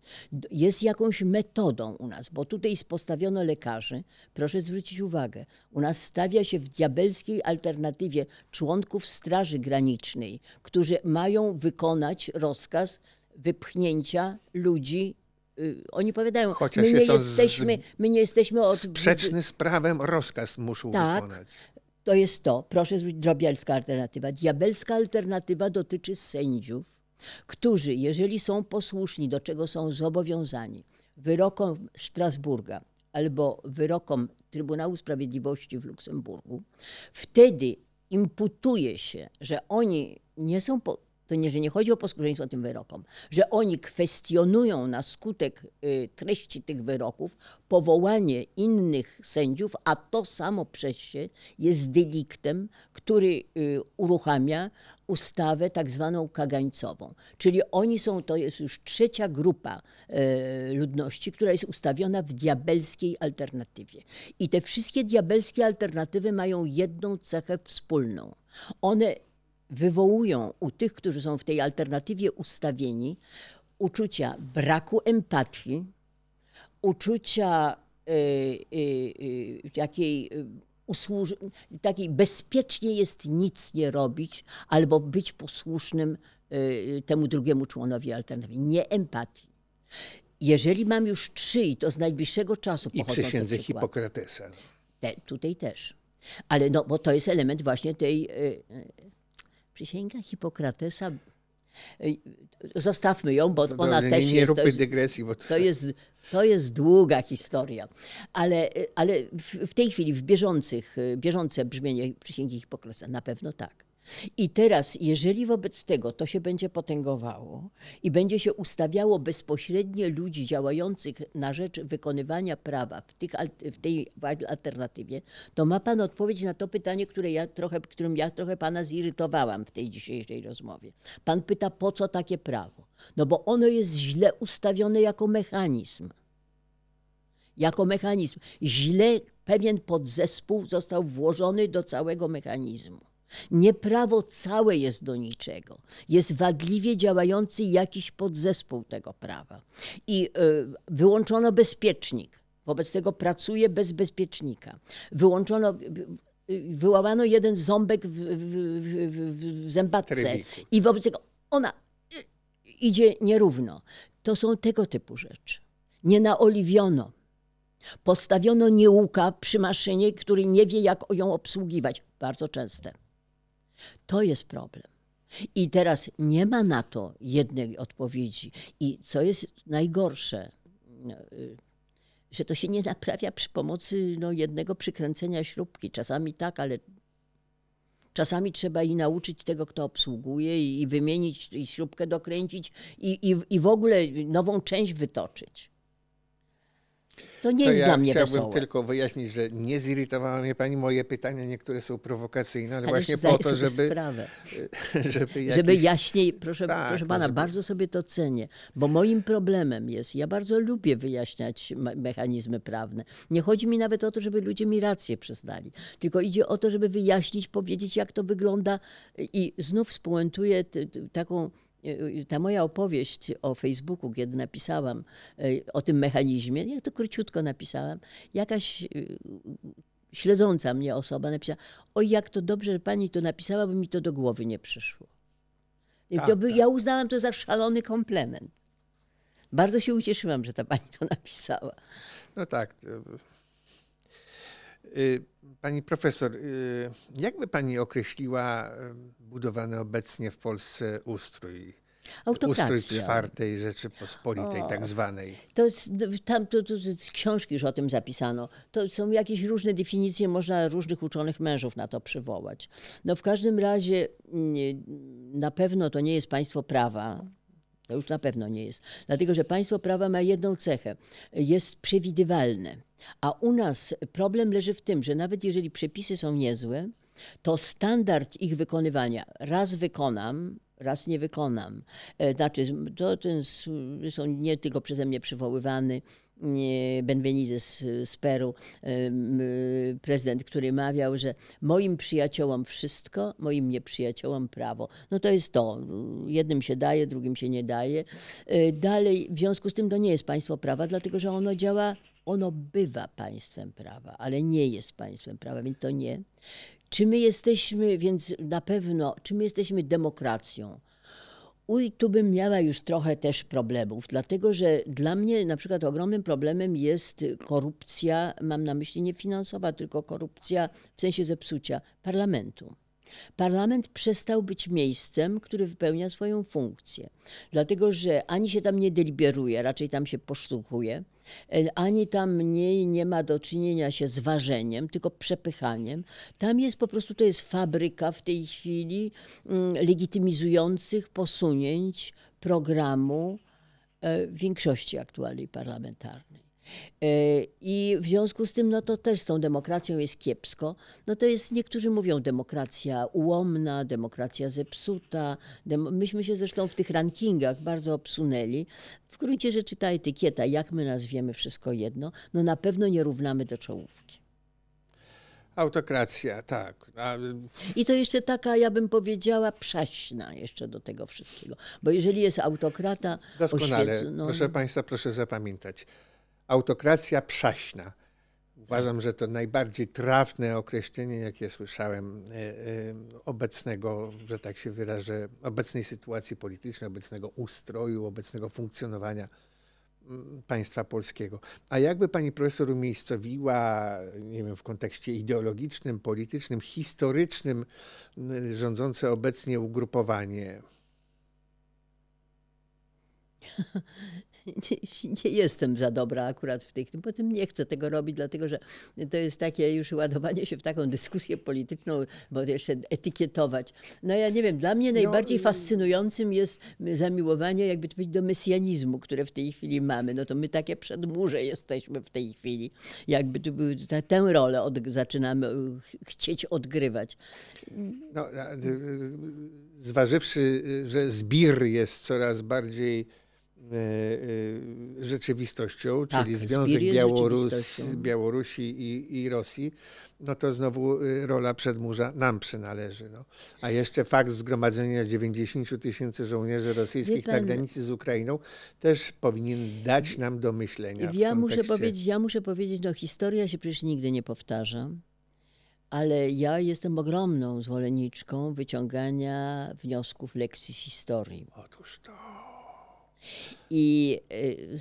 jest jakąś metodą u nas, bo tutaj postawiono lekarzy. Proszę zwrócić uwagę, u nas stawia się w diabelskiej alternatywie członków Straży Granicznej, którzy mają wykonać rozkaz wypchnięcia ludzi. Y, oni powiadają, my nie, jesteśmy, my nie jesteśmy od... Sprzeczny z prawem rozkaz muszą tak, wykonać. To jest to, proszę zrobić drobielska alternatywa. Diabelska alternatywa dotyczy sędziów, którzy, jeżeli są posłuszni, do czego są zobowiązani, wyrokom Strasburga albo wyrokom Trybunału Sprawiedliwości w Luksemburgu, wtedy imputuje się, że oni nie są po, to nie, że nie chodzi o posłuszeństwo tym wyrokom, że oni kwestionują na skutek y, treści tych wyroków powołanie innych sędziów, a to samo przez się jest deliktem, który y, uruchamia ustawę tak zwaną kagańcową. Czyli oni są, to jest już trzecia grupa e, ludności, która jest ustawiona w diabelskiej alternatywie. I te wszystkie diabelskie alternatywy mają jedną cechę wspólną. One wywołują u tych, którzy są w tej alternatywie ustawieni, uczucia braku empatii, uczucia y, y, y, takiej y, usłuży, bezpiecznie jest nic nie robić albo być posłusznym y, temu drugiemu członowi alternatywy. Nie empatii. Jeżeli mam już trzy, i to z najbliższego czasu I przysiędzę Hipokratesa. Te, tutaj też. Ale no, bo to jest element właśnie tej y, y Przysięga Hipokratesa Zostawmy ją, bo no ona też nie, nie jest. To jest, dygresji, bo... to jest. To jest długa historia, ale, ale w, w tej chwili w bieżących, bieżące brzmienie przysięgi Hipokratesa na pewno tak. I teraz, jeżeli wobec tego to się będzie potęgowało i będzie się ustawiało bezpośrednie ludzi działających na rzecz wykonywania prawa w, tych, w tej alternatywie, to ma Pan odpowiedź na to pytanie, które ja trochę, którym ja trochę Pana zirytowałam w tej dzisiejszej rozmowie. Pan pyta, po co takie prawo? No bo ono jest źle ustawione jako mechanizm. Jako mechanizm. Źle pewien podzespół został włożony do całego mechanizmu. Nieprawo całe jest do niczego. Jest wadliwie działający jakiś podzespół tego prawa. I e, wyłączono bezpiecznik. Wobec tego pracuje bez bezpiecznika. Wyłączono, y, wyłamano jeden ząbek w, w, w, w zębatce. I wobec tego ona y, idzie nierówno. To są tego typu rzeczy. Nie naoliwiono. Postawiono nieuka przy maszynie, który nie wie, jak ją obsługiwać. Bardzo częste. To jest problem. I teraz nie ma na to jednej odpowiedzi. I co jest najgorsze, no, y, że to się nie naprawia przy pomocy no, jednego przykręcenia śrubki. Czasami tak, ale czasami trzeba i nauczyć tego, kto obsługuje, i, i wymienić, i śrubkę dokręcić, i, i, i w ogóle nową część wytoczyć. To nie to jest ja dla mnie chciałbym wesołe. tylko wyjaśnić, że nie zirytowała mnie Pani moje pytania, niektóre są prowokacyjne, ale, ale właśnie po to, żeby... Sprawę. Żeby, jakiś... żeby jaśniej, proszę, tak, proszę tak, Pana, bardzo sobie to cenię, bo moim problemem jest, ja bardzo lubię wyjaśniać mechanizmy prawne. Nie chodzi mi nawet o to, żeby ludzie mi rację przyznali, tylko idzie o to, żeby wyjaśnić, powiedzieć, jak to wygląda i znów spuentuję taką Y, y, ta moja opowieść o Facebooku, kiedy napisałam y, o tym mechanizmie, ja to króciutko napisałam, jakaś śledząca mnie osoba napisała, oj jak to dobrze, że pani to napisała, bo mi to do głowy nie przyszło. Tak, by, tak. Ja uznałam to za szalony komplement. Bardzo się ucieszyłam, że ta pani to napisała. No tak. Y, pani profesor, y, jak by pani określiła y, budowany obecnie w Polsce ustrój? Autokracja. Ustrój czwartej Rzeczypospolitej, o, tak zwanej. To jest, tam to, to z książki już o tym zapisano. To są jakieś różne definicje, można różnych uczonych mężów na to przywołać. No w każdym razie mm, na pewno to nie jest państwo prawa, to już na pewno nie jest. Dlatego, że państwo prawa ma jedną cechę. Jest przewidywalne. A u nas problem leży w tym, że nawet jeżeli przepisy są niezłe, to standard ich wykonywania raz wykonam, raz nie wykonam. E, znaczy, to ten są nie tylko przeze mnie przywoływany Benvenizes z, z Peru, prezydent, który mawiał, że moim przyjaciołom wszystko, moim nieprzyjaciołom prawo. No to jest to. Jednym się daje, drugim się nie daje. E, dalej, w związku z tym to nie jest państwo prawa, dlatego że ono działa ono bywa państwem prawa, ale nie jest państwem prawa, więc to nie. Czy my jesteśmy, więc na pewno, czy my jesteśmy demokracją? Uj, tu bym miała już trochę też problemów, dlatego że dla mnie na przykład ogromnym problemem jest korupcja, mam na myśli nie finansowa, tylko korupcja w sensie zepsucia parlamentu. Parlament przestał być miejscem, który wypełnia swoją funkcję, dlatego że ani się tam nie deliberuje, raczej tam się posztuchuje, e, ani tam nie, nie ma do czynienia się z ważeniem, tylko przepychaniem. Tam jest po prostu, to jest fabryka w tej chwili mm, legitymizujących posunięć programu e, większości aktualnej parlamentarnej. E, I w związku z tym, no to też z tą demokracją jest kiepsko. No to jest, niektórzy mówią demokracja ułomna, demokracja zepsuta. Dem myśmy się zresztą w tych rankingach bardzo obsunęli. W gruncie rzeczy ta etykieta, jak my nazwiemy wszystko jedno, no na pewno nie równamy do czołówki. Autokracja, tak. A... I to jeszcze taka, ja bym powiedziała, prześna jeszcze do tego wszystkiego. Bo jeżeli jest autokrata... Doskonale. Oświet... No... Proszę Państwa, proszę zapamiętać autokracja przaśna. Uważam, tak. że to najbardziej trafne określenie, jakie słyszałem e, e, obecnego, że tak się wyrażę, obecnej sytuacji politycznej, obecnego ustroju, obecnego funkcjonowania mm, państwa polskiego. A jakby pani profesor umiejscowiła, nie wiem, w kontekście ideologicznym, politycznym, historycznym mm, rządzące obecnie ugrupowanie? nie, nie, jestem za dobra akurat w tych, po tym nie chcę tego robić, dlatego że to jest takie już ładowanie się w taką dyskusję polityczną, bo jeszcze etykietować. No ja nie wiem, dla mnie no najbardziej no, fascynującym jest zamiłowanie, jakby to powiedzieć, do mesjanizmu, które w tej chwili mamy. No to my takie przedmurze jesteśmy w tej chwili. Jakby tu był, tę rolę od, zaczynamy y, chcieć odgrywać. No, y, y, zważywszy, że zbir jest coraz bardziej E, e, rzeczywistością, tak, czyli związek Białorus, Białorusi i, i Rosji, no to znowu y, rola przedmurza nam przynależy. No. A jeszcze fakt zgromadzenia 90 tysięcy żołnierzy rosyjskich pan, na granicy z Ukrainą też powinien dać nam do myślenia. Ja muszę powiedzieć, ja muszę powiedzieć, no historia się przecież nigdy nie powtarza. Ale ja jestem ogromną zwolenniczką wyciągania wniosków lekcji z historii. Otóż to. I y,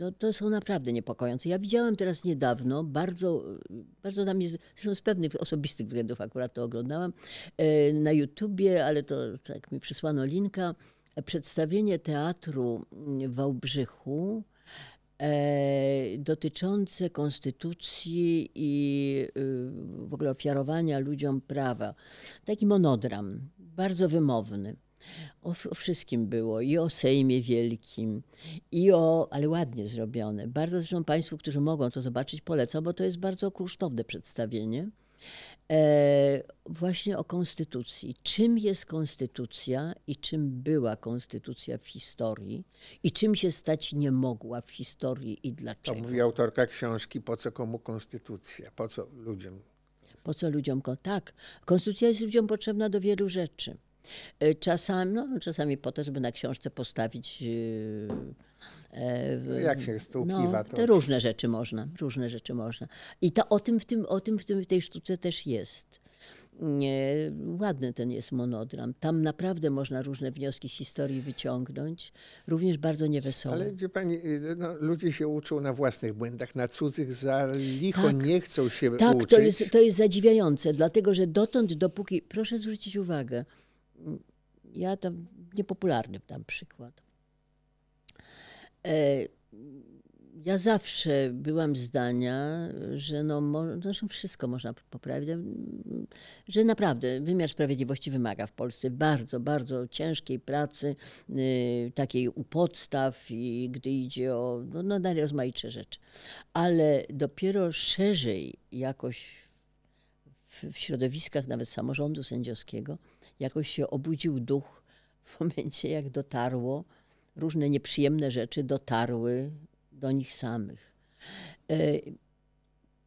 no, to są naprawdę niepokojące. Ja widziałam teraz niedawno, bardzo, bardzo na mnie, zresztą z pewnych osobistych względów akurat to oglądałam, y, na YouTubie, ale to tak mi przysłano linka, przedstawienie teatru mm, w Wałbrzychu e, dotyczące konstytucji i y, w ogóle ofiarowania ludziom prawa. Taki monodram, bardzo wymowny. O, o, wszystkim było. I o Sejmie Wielkim, i o, ale ładnie zrobione. Bardzo zresztą Państwu, którzy mogą to zobaczyć, polecam, bo to jest bardzo kosztowne przedstawienie. E, właśnie o konstytucji. Czym jest konstytucja i czym była konstytucja w historii i czym się stać nie mogła w historii i dlaczego. To mówi autorka książki Po co komu konstytucja? Po co ludziom? Po co ludziom? Tak, konstytucja jest ludziom potrzebna do wielu rzeczy E, czasami, no, czasami po to, żeby na książce postawić. E, e, w, no, Jak się stłukiwa, no, to... różne rzeczy można, różne rzeczy można. I to o tym w, tym, o tym, w, tym, w tej sztuce też jest. Nie, ładny ten jest monodram. Tam naprawdę można różne wnioski z historii wyciągnąć, również bardzo niewesołe. Ale wie pani, y, no, ludzie się uczą na własnych błędach, na cudzych za licho tak, nie chcą się tak, uczyć. Tak, to jest, to jest zadziwiające, dlatego że dotąd, dopóki, proszę zwrócić uwagę, ja tam niepopularny tam przykład. E, ja zawsze byłam zdania, że no, zresztą no, wszystko można poprawić, że naprawdę wymiar sprawiedliwości wymaga w Polsce bardzo, bardzo ciężkiej pracy, y, takiej u podstaw, i gdy idzie o no, no, najrozmaitsze rzeczy. Ale dopiero szerzej jakoś w, w środowiskach nawet samorządu sędziowskiego, jakoś się obudził duch w momencie, jak dotarło, różne nieprzyjemne rzeczy dotarły do nich samych. E,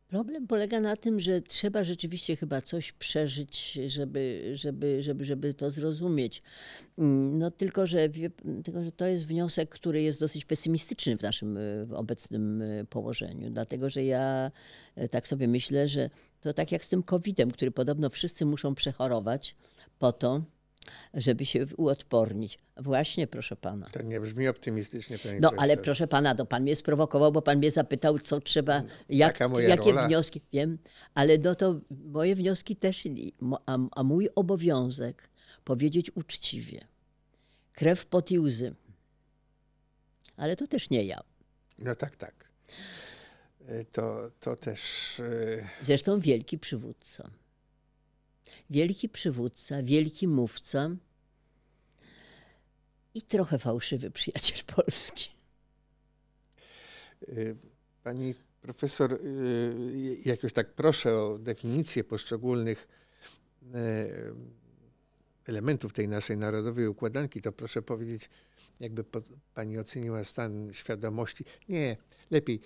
problem polega na tym, że trzeba rzeczywiście chyba coś przeżyć, żeby, żeby, żeby, żeby to zrozumieć. Mm, no tylko że, tylko, że to jest wniosek, który jest dosyć pesymistyczny w naszym obecnym e, położeniu, dlatego że ja e, tak sobie myślę, że to tak jak z tym COVID-em, który podobno wszyscy muszą przechorować, po to, żeby się uodpornić. Właśnie, proszę pana. To tak, nie brzmi optymistycznie, panie No, profesor. ale proszę pana, to no, pan mnie sprowokował, bo pan mnie zapytał, co trzeba, jak, jakie rola. wnioski. Wiem, ale no to moje wnioski też, a, a mój obowiązek powiedzieć uczciwie. Krew, pot i łzy. Ale to też nie ja. No tak, tak. Y, to, to też. Y, Zresztą wielki przywódca. Wielki przywódca, wielki mówca i trochę fałszywy przyjaciel Polski. Y, pani profesor, y, jak już tak proszę o definicję poszczególnych y, elementów tej naszej narodowej układanki, to proszę powiedzieć, jakby pani oceniła stan świadomości. Nie, lepiej,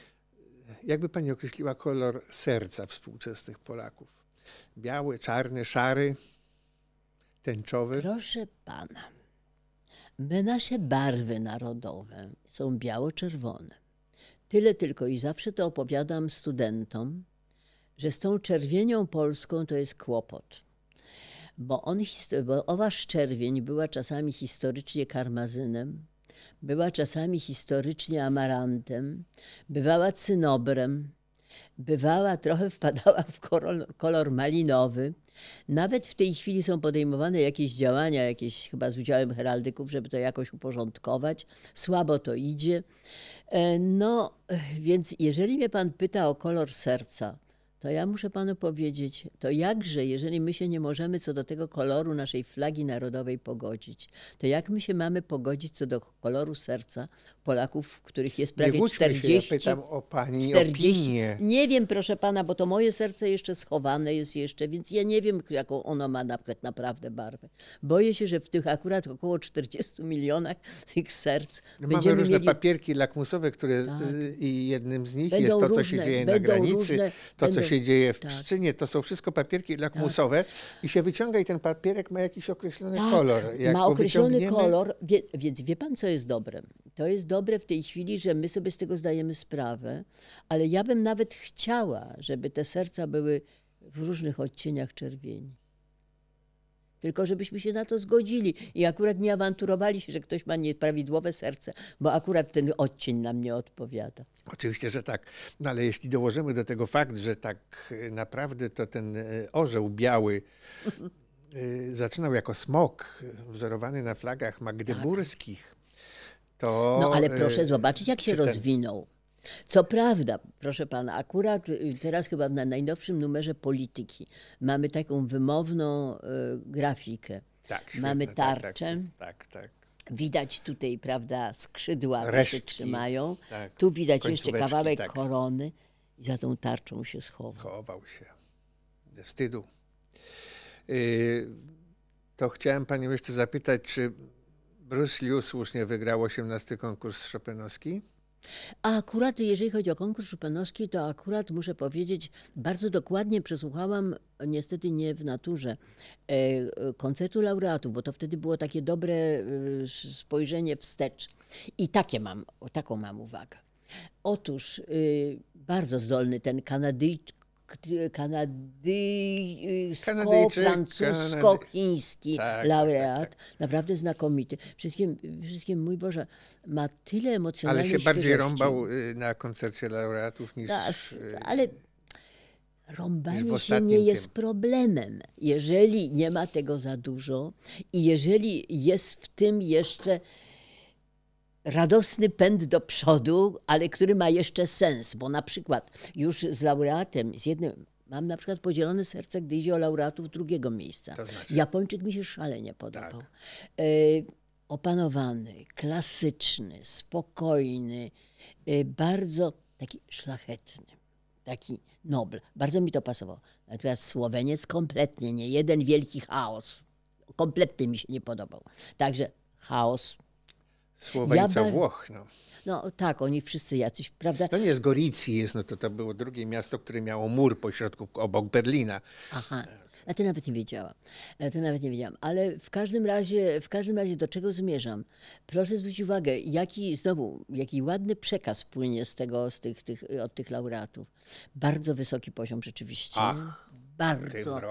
jakby pani określiła kolor serca współczesnych Polaków? Biały, czarny, szary, tęczowy. Proszę pana, my nasze barwy narodowe są biało-czerwone. Tyle tylko i zawsze to opowiadam studentom, że z tą czerwienią polską to jest kłopot. Bo, on, bo oważ czerwień była czasami historycznie karmazynem, była czasami historycznie amarantem, bywała cynobrem, bywała, trochę wpadała w kolor, kolor, malinowy. Nawet w tej chwili są podejmowane jakieś działania, jakieś chyba z udziałem heraldyków, żeby to jakoś uporządkować. Słabo to idzie. E, no, więc jeżeli mnie pan pyta o kolor serca, to ja muszę panu powiedzieć, to jakże, jeżeli my się nie możemy co do tego koloru naszej flagi narodowej pogodzić, to jak my się mamy pogodzić co do koloru serca Polaków, których jest prawie nie 40? Się, ja pytam o pani 40, opinię. Nie wiem, proszę pana, bo to moje serce jeszcze schowane jest jeszcze, więc ja nie wiem, jaką ono ma na, naprawdę barwę. Boję się, że w tych akurat około 40 milionach tych serc no będziemy Mamy różne mieli... papierki lakmusowe, które tak. Y, i jednym z nich będą jest to, co się dzieje na granicy, różne, to, co się się dzieje w tak. pszczynie, to są wszystko papierki lakmusowe tak. i się wyciąga i ten papierek ma jakiś określony tak, kolor. Jak ma określony kolor, wie, więc wie pan, co jest dobre? To jest dobre w tej chwili, że my sobie z tego zdajemy sprawę, ale ja bym nawet chciała, żeby te serca były w różnych odcieniach czerwieni tylko żebyśmy się na to zgodzili i akurat nie awanturowali się, że ktoś ma nieprawidłowe serce, bo akurat ten odcień nam nie odpowiada. Oczywiście, że tak, no, ale jeśli dołożymy do tego fakt, że tak e, naprawdę to ten e, orzeł biały e, zaczynał jako smok wzorowany na flagach magdeburskich, to... Tak. No ale proszę zobaczyć, jak się ten... rozwinął co prawda, proszę pana, akurat y, teraz chyba na najnowszym numerze polityki mamy taką wymowną y, grafikę. Tak, świetne, mamy tak, tarczę. tak, tak. tak, tak. Widać tutaj, prawda, skrzydła, które się trzymają. Tak, tu widać jeszcze kawałek tak. korony i za tą tarczą się schował. Schował się. Ze wstydu. Yy, to chciałem panią jeszcze zapytać, czy Bruce Liu słusznie wygrał 18 konkurs szopenowski? A akurat jeżeli chodzi o konkurs Szupanowski, to akurat muszę powiedzieć, bardzo dokładnie przesłuchałam, niestety nie w naturze, e, koncertu laureatów, bo to wtedy było takie dobre e, spojrzenie wstecz. I takie mam, taką mam uwagę. Otóż y, bardzo zdolny ten Kanadyjczyk, kanadyjsko-francusko-chiński tak, laureat. Tak, tak, Naprawdę znakomity. Wszystkim, wszystkim, mój Boże, ma tyle emocjonalnej Ale się bardziej rąbał y, na koncercie laureatów niż... Ta, y, ale rąbanie się nie jest problemem, jeżeli nie ma tego za dużo i jeżeli jest w tym jeszcze radosny pęd do przodu, ale który ma jeszcze sens, bo na przykład już z laureatem, z jednym, mam na przykład podzielone serce, gdy idzie o laureatów drugiego miejsca. To znaczy? Japończyk mi się szalenie podobał. Tak. Y, opanowany, klasyczny, spokojny, y, bardzo taki szlachetny, taki nobl. Bardzo mi to pasowało. Natomiast Słoweniec kompletnie nie, jeden wielki chaos. Kompletnie mi się nie podobał. Także chaos Słoweńca ja Włoch. No. No tak, oni wszyscy jacyś, prawda? To nie jest Goricji, jest, no to, to było drugie miasto, które miało mur pośrodku obok Berlina. Aha. A ty nawet nie wiedziałam. A ty nawet nie wiedziałam. Ale w każdym razie, w każdym razie do czego zmierzam? Proszę zwrócić uwagę, jaki znowu, jaki ładny przekaz płynie z tego, z tych, tych, od tych laureatów. Bardzo wysoki poziom rzeczywiście. Ach bardzo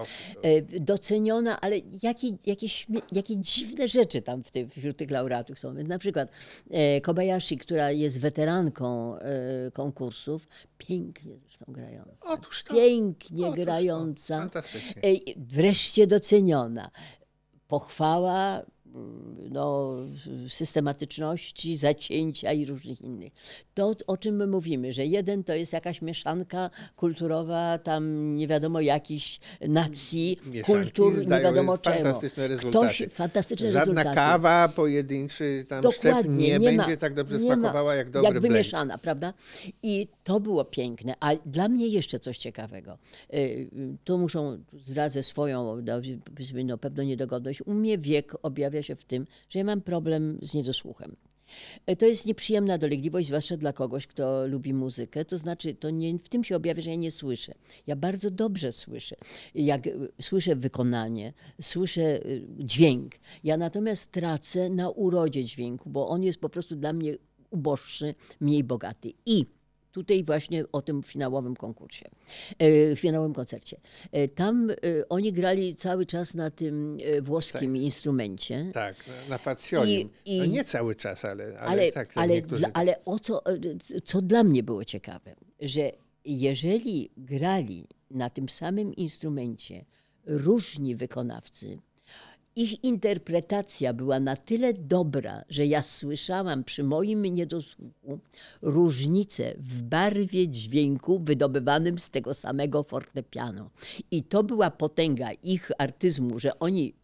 e, doceniona, ale jakie, jakie, jakie dziwne rzeczy tam w tym, wśród tych laureatów są. Więc na przykład e, Kobayashi, która jest weteranką e, konkursów, pięknie zresztą grająca. Otóż to. Pięknie Otóż grająca. To. Wreszcie doceniona. Pochwała Y, no, systematyczności, zacięcia i różnych innych. To, o czym my mówimy, że jeden to jest jakaś mieszanka kulturowa, tam nie wiadomo jakichś nacji, Mieszanki kultur, nie wiadomo czego. Fantastyczne rezultaty. Ktoś, fantastyczne Żadna rezultaty. kawa, pojedynczy tam Dokładnie, szczep nie, nie będzie ma, tak dobrze spakowała jak jak dobry Jak wymieszana, blend. prawda? I to było piękne. A dla mnie jeszcze coś ciekawego. Y, y, tu muszą, zdradzę swoją, no, no, pewną niedogodność. U mnie wiek objawia się w tym, że ja mam problem z niedosłuchem. E, to jest nieprzyjemna dolegliwość, zwłaszcza dla kogoś, kto lubi muzykę. To znaczy, to nie, w tym się objawia, że ja nie słyszę. Ja bardzo dobrze słyszę. Jak e, słyszę wykonanie, słyszę e, dźwięk. Ja natomiast tracę na urodzie dźwięku, bo on jest po prostu dla mnie uboższy, mniej bogaty. I tutaj właśnie o tym finałowym konkursie, e, finałowym koncercie. E, tam e, oni grali cały czas na tym włoskim tak. instrumencie. Tak, na facjonim. I, i, no nie cały czas, ale, ale, ale tak. Ale, ale o co, co dla mnie było ciekawe, że jeżeli grali na tym samym instrumencie różni wykonawcy, ich interpretacja była na tyle dobra, że ja słyszałam przy moim niedosłuchu różnicę w barwie dźwięku wydobywanym z tego samego fortepianu. I to była potęga ich artyzmu, że oni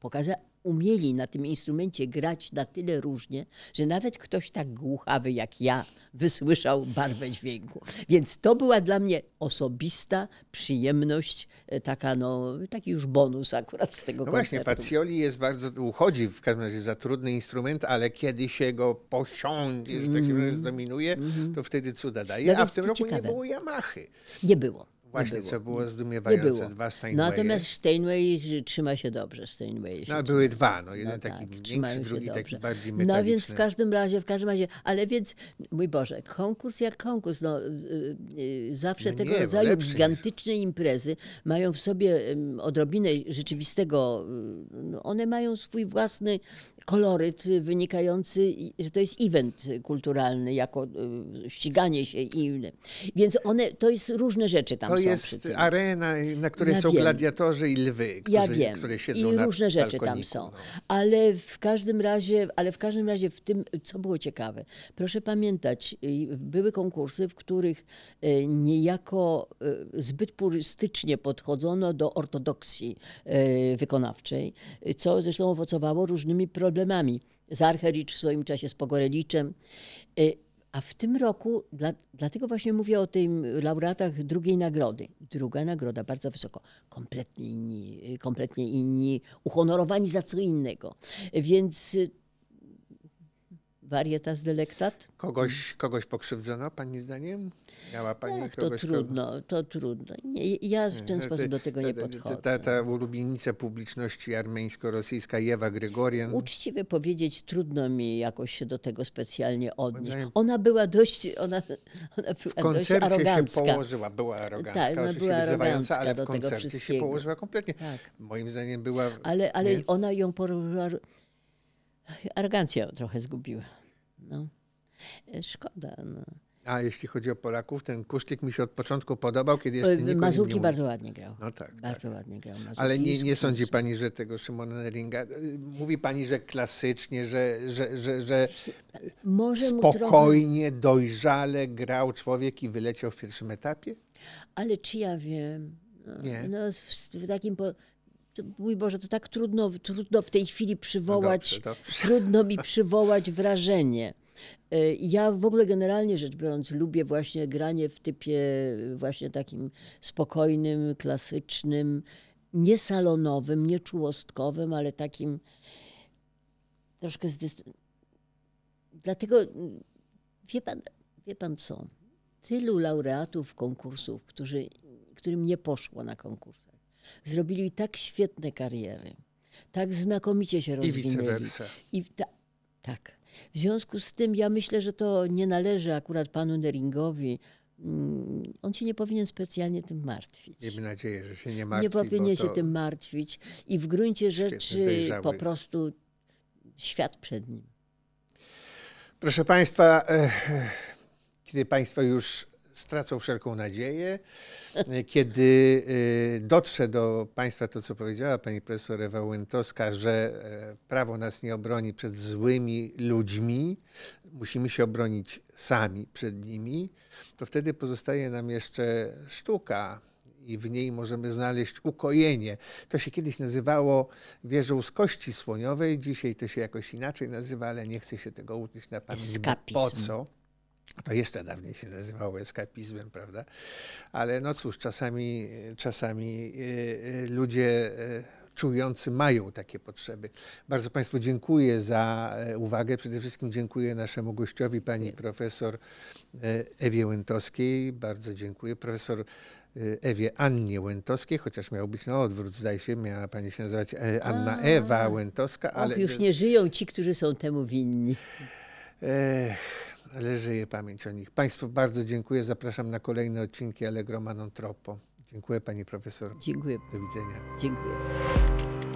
pokazali, umieli na tym instrumencie grać na tyle różnie, że nawet ktoś tak głuchawy jak ja wysłyszał barwę dźwięku. Więc to była dla mnie osobista przyjemność, e, taka no, taki już bonus akurat z tego no koncertu. Właśnie, Pacioli jest bardzo, uchodzi w każdym razie za trudny instrument, ale kiedy się go posiądzie, że tak się mm. zdominuje, mm -hmm. to wtedy cuda daje. No a w tym roku ciekawe. nie było Yamahy. Nie było. Właśnie, co było zdumiewające, nie było. dwa Steinwaye. Natomiast Steinway trzyma się dobrze, Steinway. No były dwa, no jeden no taki tak, większy, drugi dobrze. taki bardziej no, metaliczny. No więc w każdym razie, w każdym razie, ale więc, mój Boże, konkurs jak konkurs, no y, y, y, zawsze no tego nie, rodzaju gigantyczne imprezy mają w sobie odrobinę rzeczywistego, no one mają swój własny koloryt wynikający, że to jest event kulturalny, jako y, ściganie się i inne. Więc one, to jest różne rzeczy tam to są. To jest arena, y, na której ja są wiem. gladiatorzy i lwy, którzy, ja wiem. które siedzą I na różne rzeczy balkoniku. tam są. No. Ale w każdym razie, ale w każdym razie w tym, co było ciekawe, proszę pamiętać, y, były konkursy, w których niejako zbyt purystycznie podchodzono do ortodoksji wykonawczej, co zresztą owocowało różnymi problemami problemami. Zarchericz w swoim czasie z Pogoreliczem. Y, a w tym roku, dla, dlatego właśnie mówię o tym y, laureatach drugiej nagrody. Druga nagroda, bardzo wysoko. Kompletnie inni, y, kompletnie inni, uhonorowani za co innego. Więc varietas delectat. Kogoś, kogoś pokrzywdzono Pani zdaniem? Miała tak, Pani Ach, kogoś, to trudno, kogo... to trudno. Nie, ja w ten sposób te, do tego nie podchodzę. Ta, ta, ulubienica publiczności armeńsko-rosyjska Ewa Grygorian. Uczciwie powiedzieć, trudno mi jakoś się do tego specjalnie odnieść. Ona była dość, ona, ona była w koncercie dość arogancka. się położyła, była arogancka, tak, ona była arogancka ale w koncercie się położyła kompletnie. Tak. Moim zdaniem była... Ale, ale ona ją położyła... Arogancja ją trochę zgubiła. No. E, szkoda. No. A jeśli chodzi o Polaków, ten Kuszczyk mi się od początku podobał, kiedy jeszcze e, nikt Mazurki nie bardzo ładnie grał. No tak. tak. Bardzo tak. ładnie grał. Mazurki Ale nie, nie sądzi pani, że tego Szymona Ringa... E, mówi pani, że klasycznie, że, że, że, że spokojnie, trochę... dojrzale grał człowiek i wyleciał w pierwszym etapie? Ale czy ja wiem? No, nie. No, w, w takim po, mój Boże, to tak trudno, trudno w tej chwili przywołać, no dobrze, dobrze. trudno mi przywołać wrażenie. E, ja w ogóle generalnie rzecz biorąc lubię właśnie granie w typie właśnie takim spokojnym, klasycznym, niesalonowym, czułostkowym, ale takim troszkę zdystansowanym. Dlatego wie pan, wie pan co? Tylu laureatów konkursów, którzy, którym nie poszło na konkurs zrobili tak świetne kariery, tak znakomicie się rozwinęli. I I ta, tak. W związku z tym ja myślę, że to nie należy akurat panu Neringowi. Mm, on się nie powinien specjalnie tym martwić. Miejmy nadzieję, że się nie martwi. Nie powinien się tym martwić i w gruncie rzeczy po prostu świat przed nim. Proszę Państwa, e, e, kiedy Państwo już stracą wszelką nadzieję. Kiedy y, dotrze do Państwa to, co powiedziała pani profesor Ewa Łętowska, że e, prawo nas nie obroni przed złymi ludźmi, musimy się obronić sami przed nimi, to wtedy pozostaje nam jeszcze sztuka, i w niej możemy znaleźć ukojenie. To się kiedyś nazywało wieżą z kości słoniowej, dzisiaj to się jakoś inaczej nazywa, ale nie chcę się tego uczyć na pamięć. Po co? To jeszcze dawniej się nazywało eskapizmem, prawda? Ale no cóż, czasami, czasami y, y, ludzie y, czujący mają takie potrzeby. Bardzo Państwu dziękuję za e, uwagę. Przede wszystkim dziękuję naszemu gościowi, pani profesor e, Ewie Łętowskiej. Bardzo dziękuję. Profesor e, Ewie Annie Łętowskiej, chociaż miał być na no, odwrót, zdaje się, miała pani się nazywać Anna A, Ewa Łętowska. Ale Och, już nie żyją ci, którzy są temu winni. Ech ale żyje pamięć o nich. Państwu bardzo dziękuję. Zapraszam na kolejne odcinki Allegro Manon Tropo. Dziękuję pani profesor. Dziękuję. Do widzenia. Dziękuję.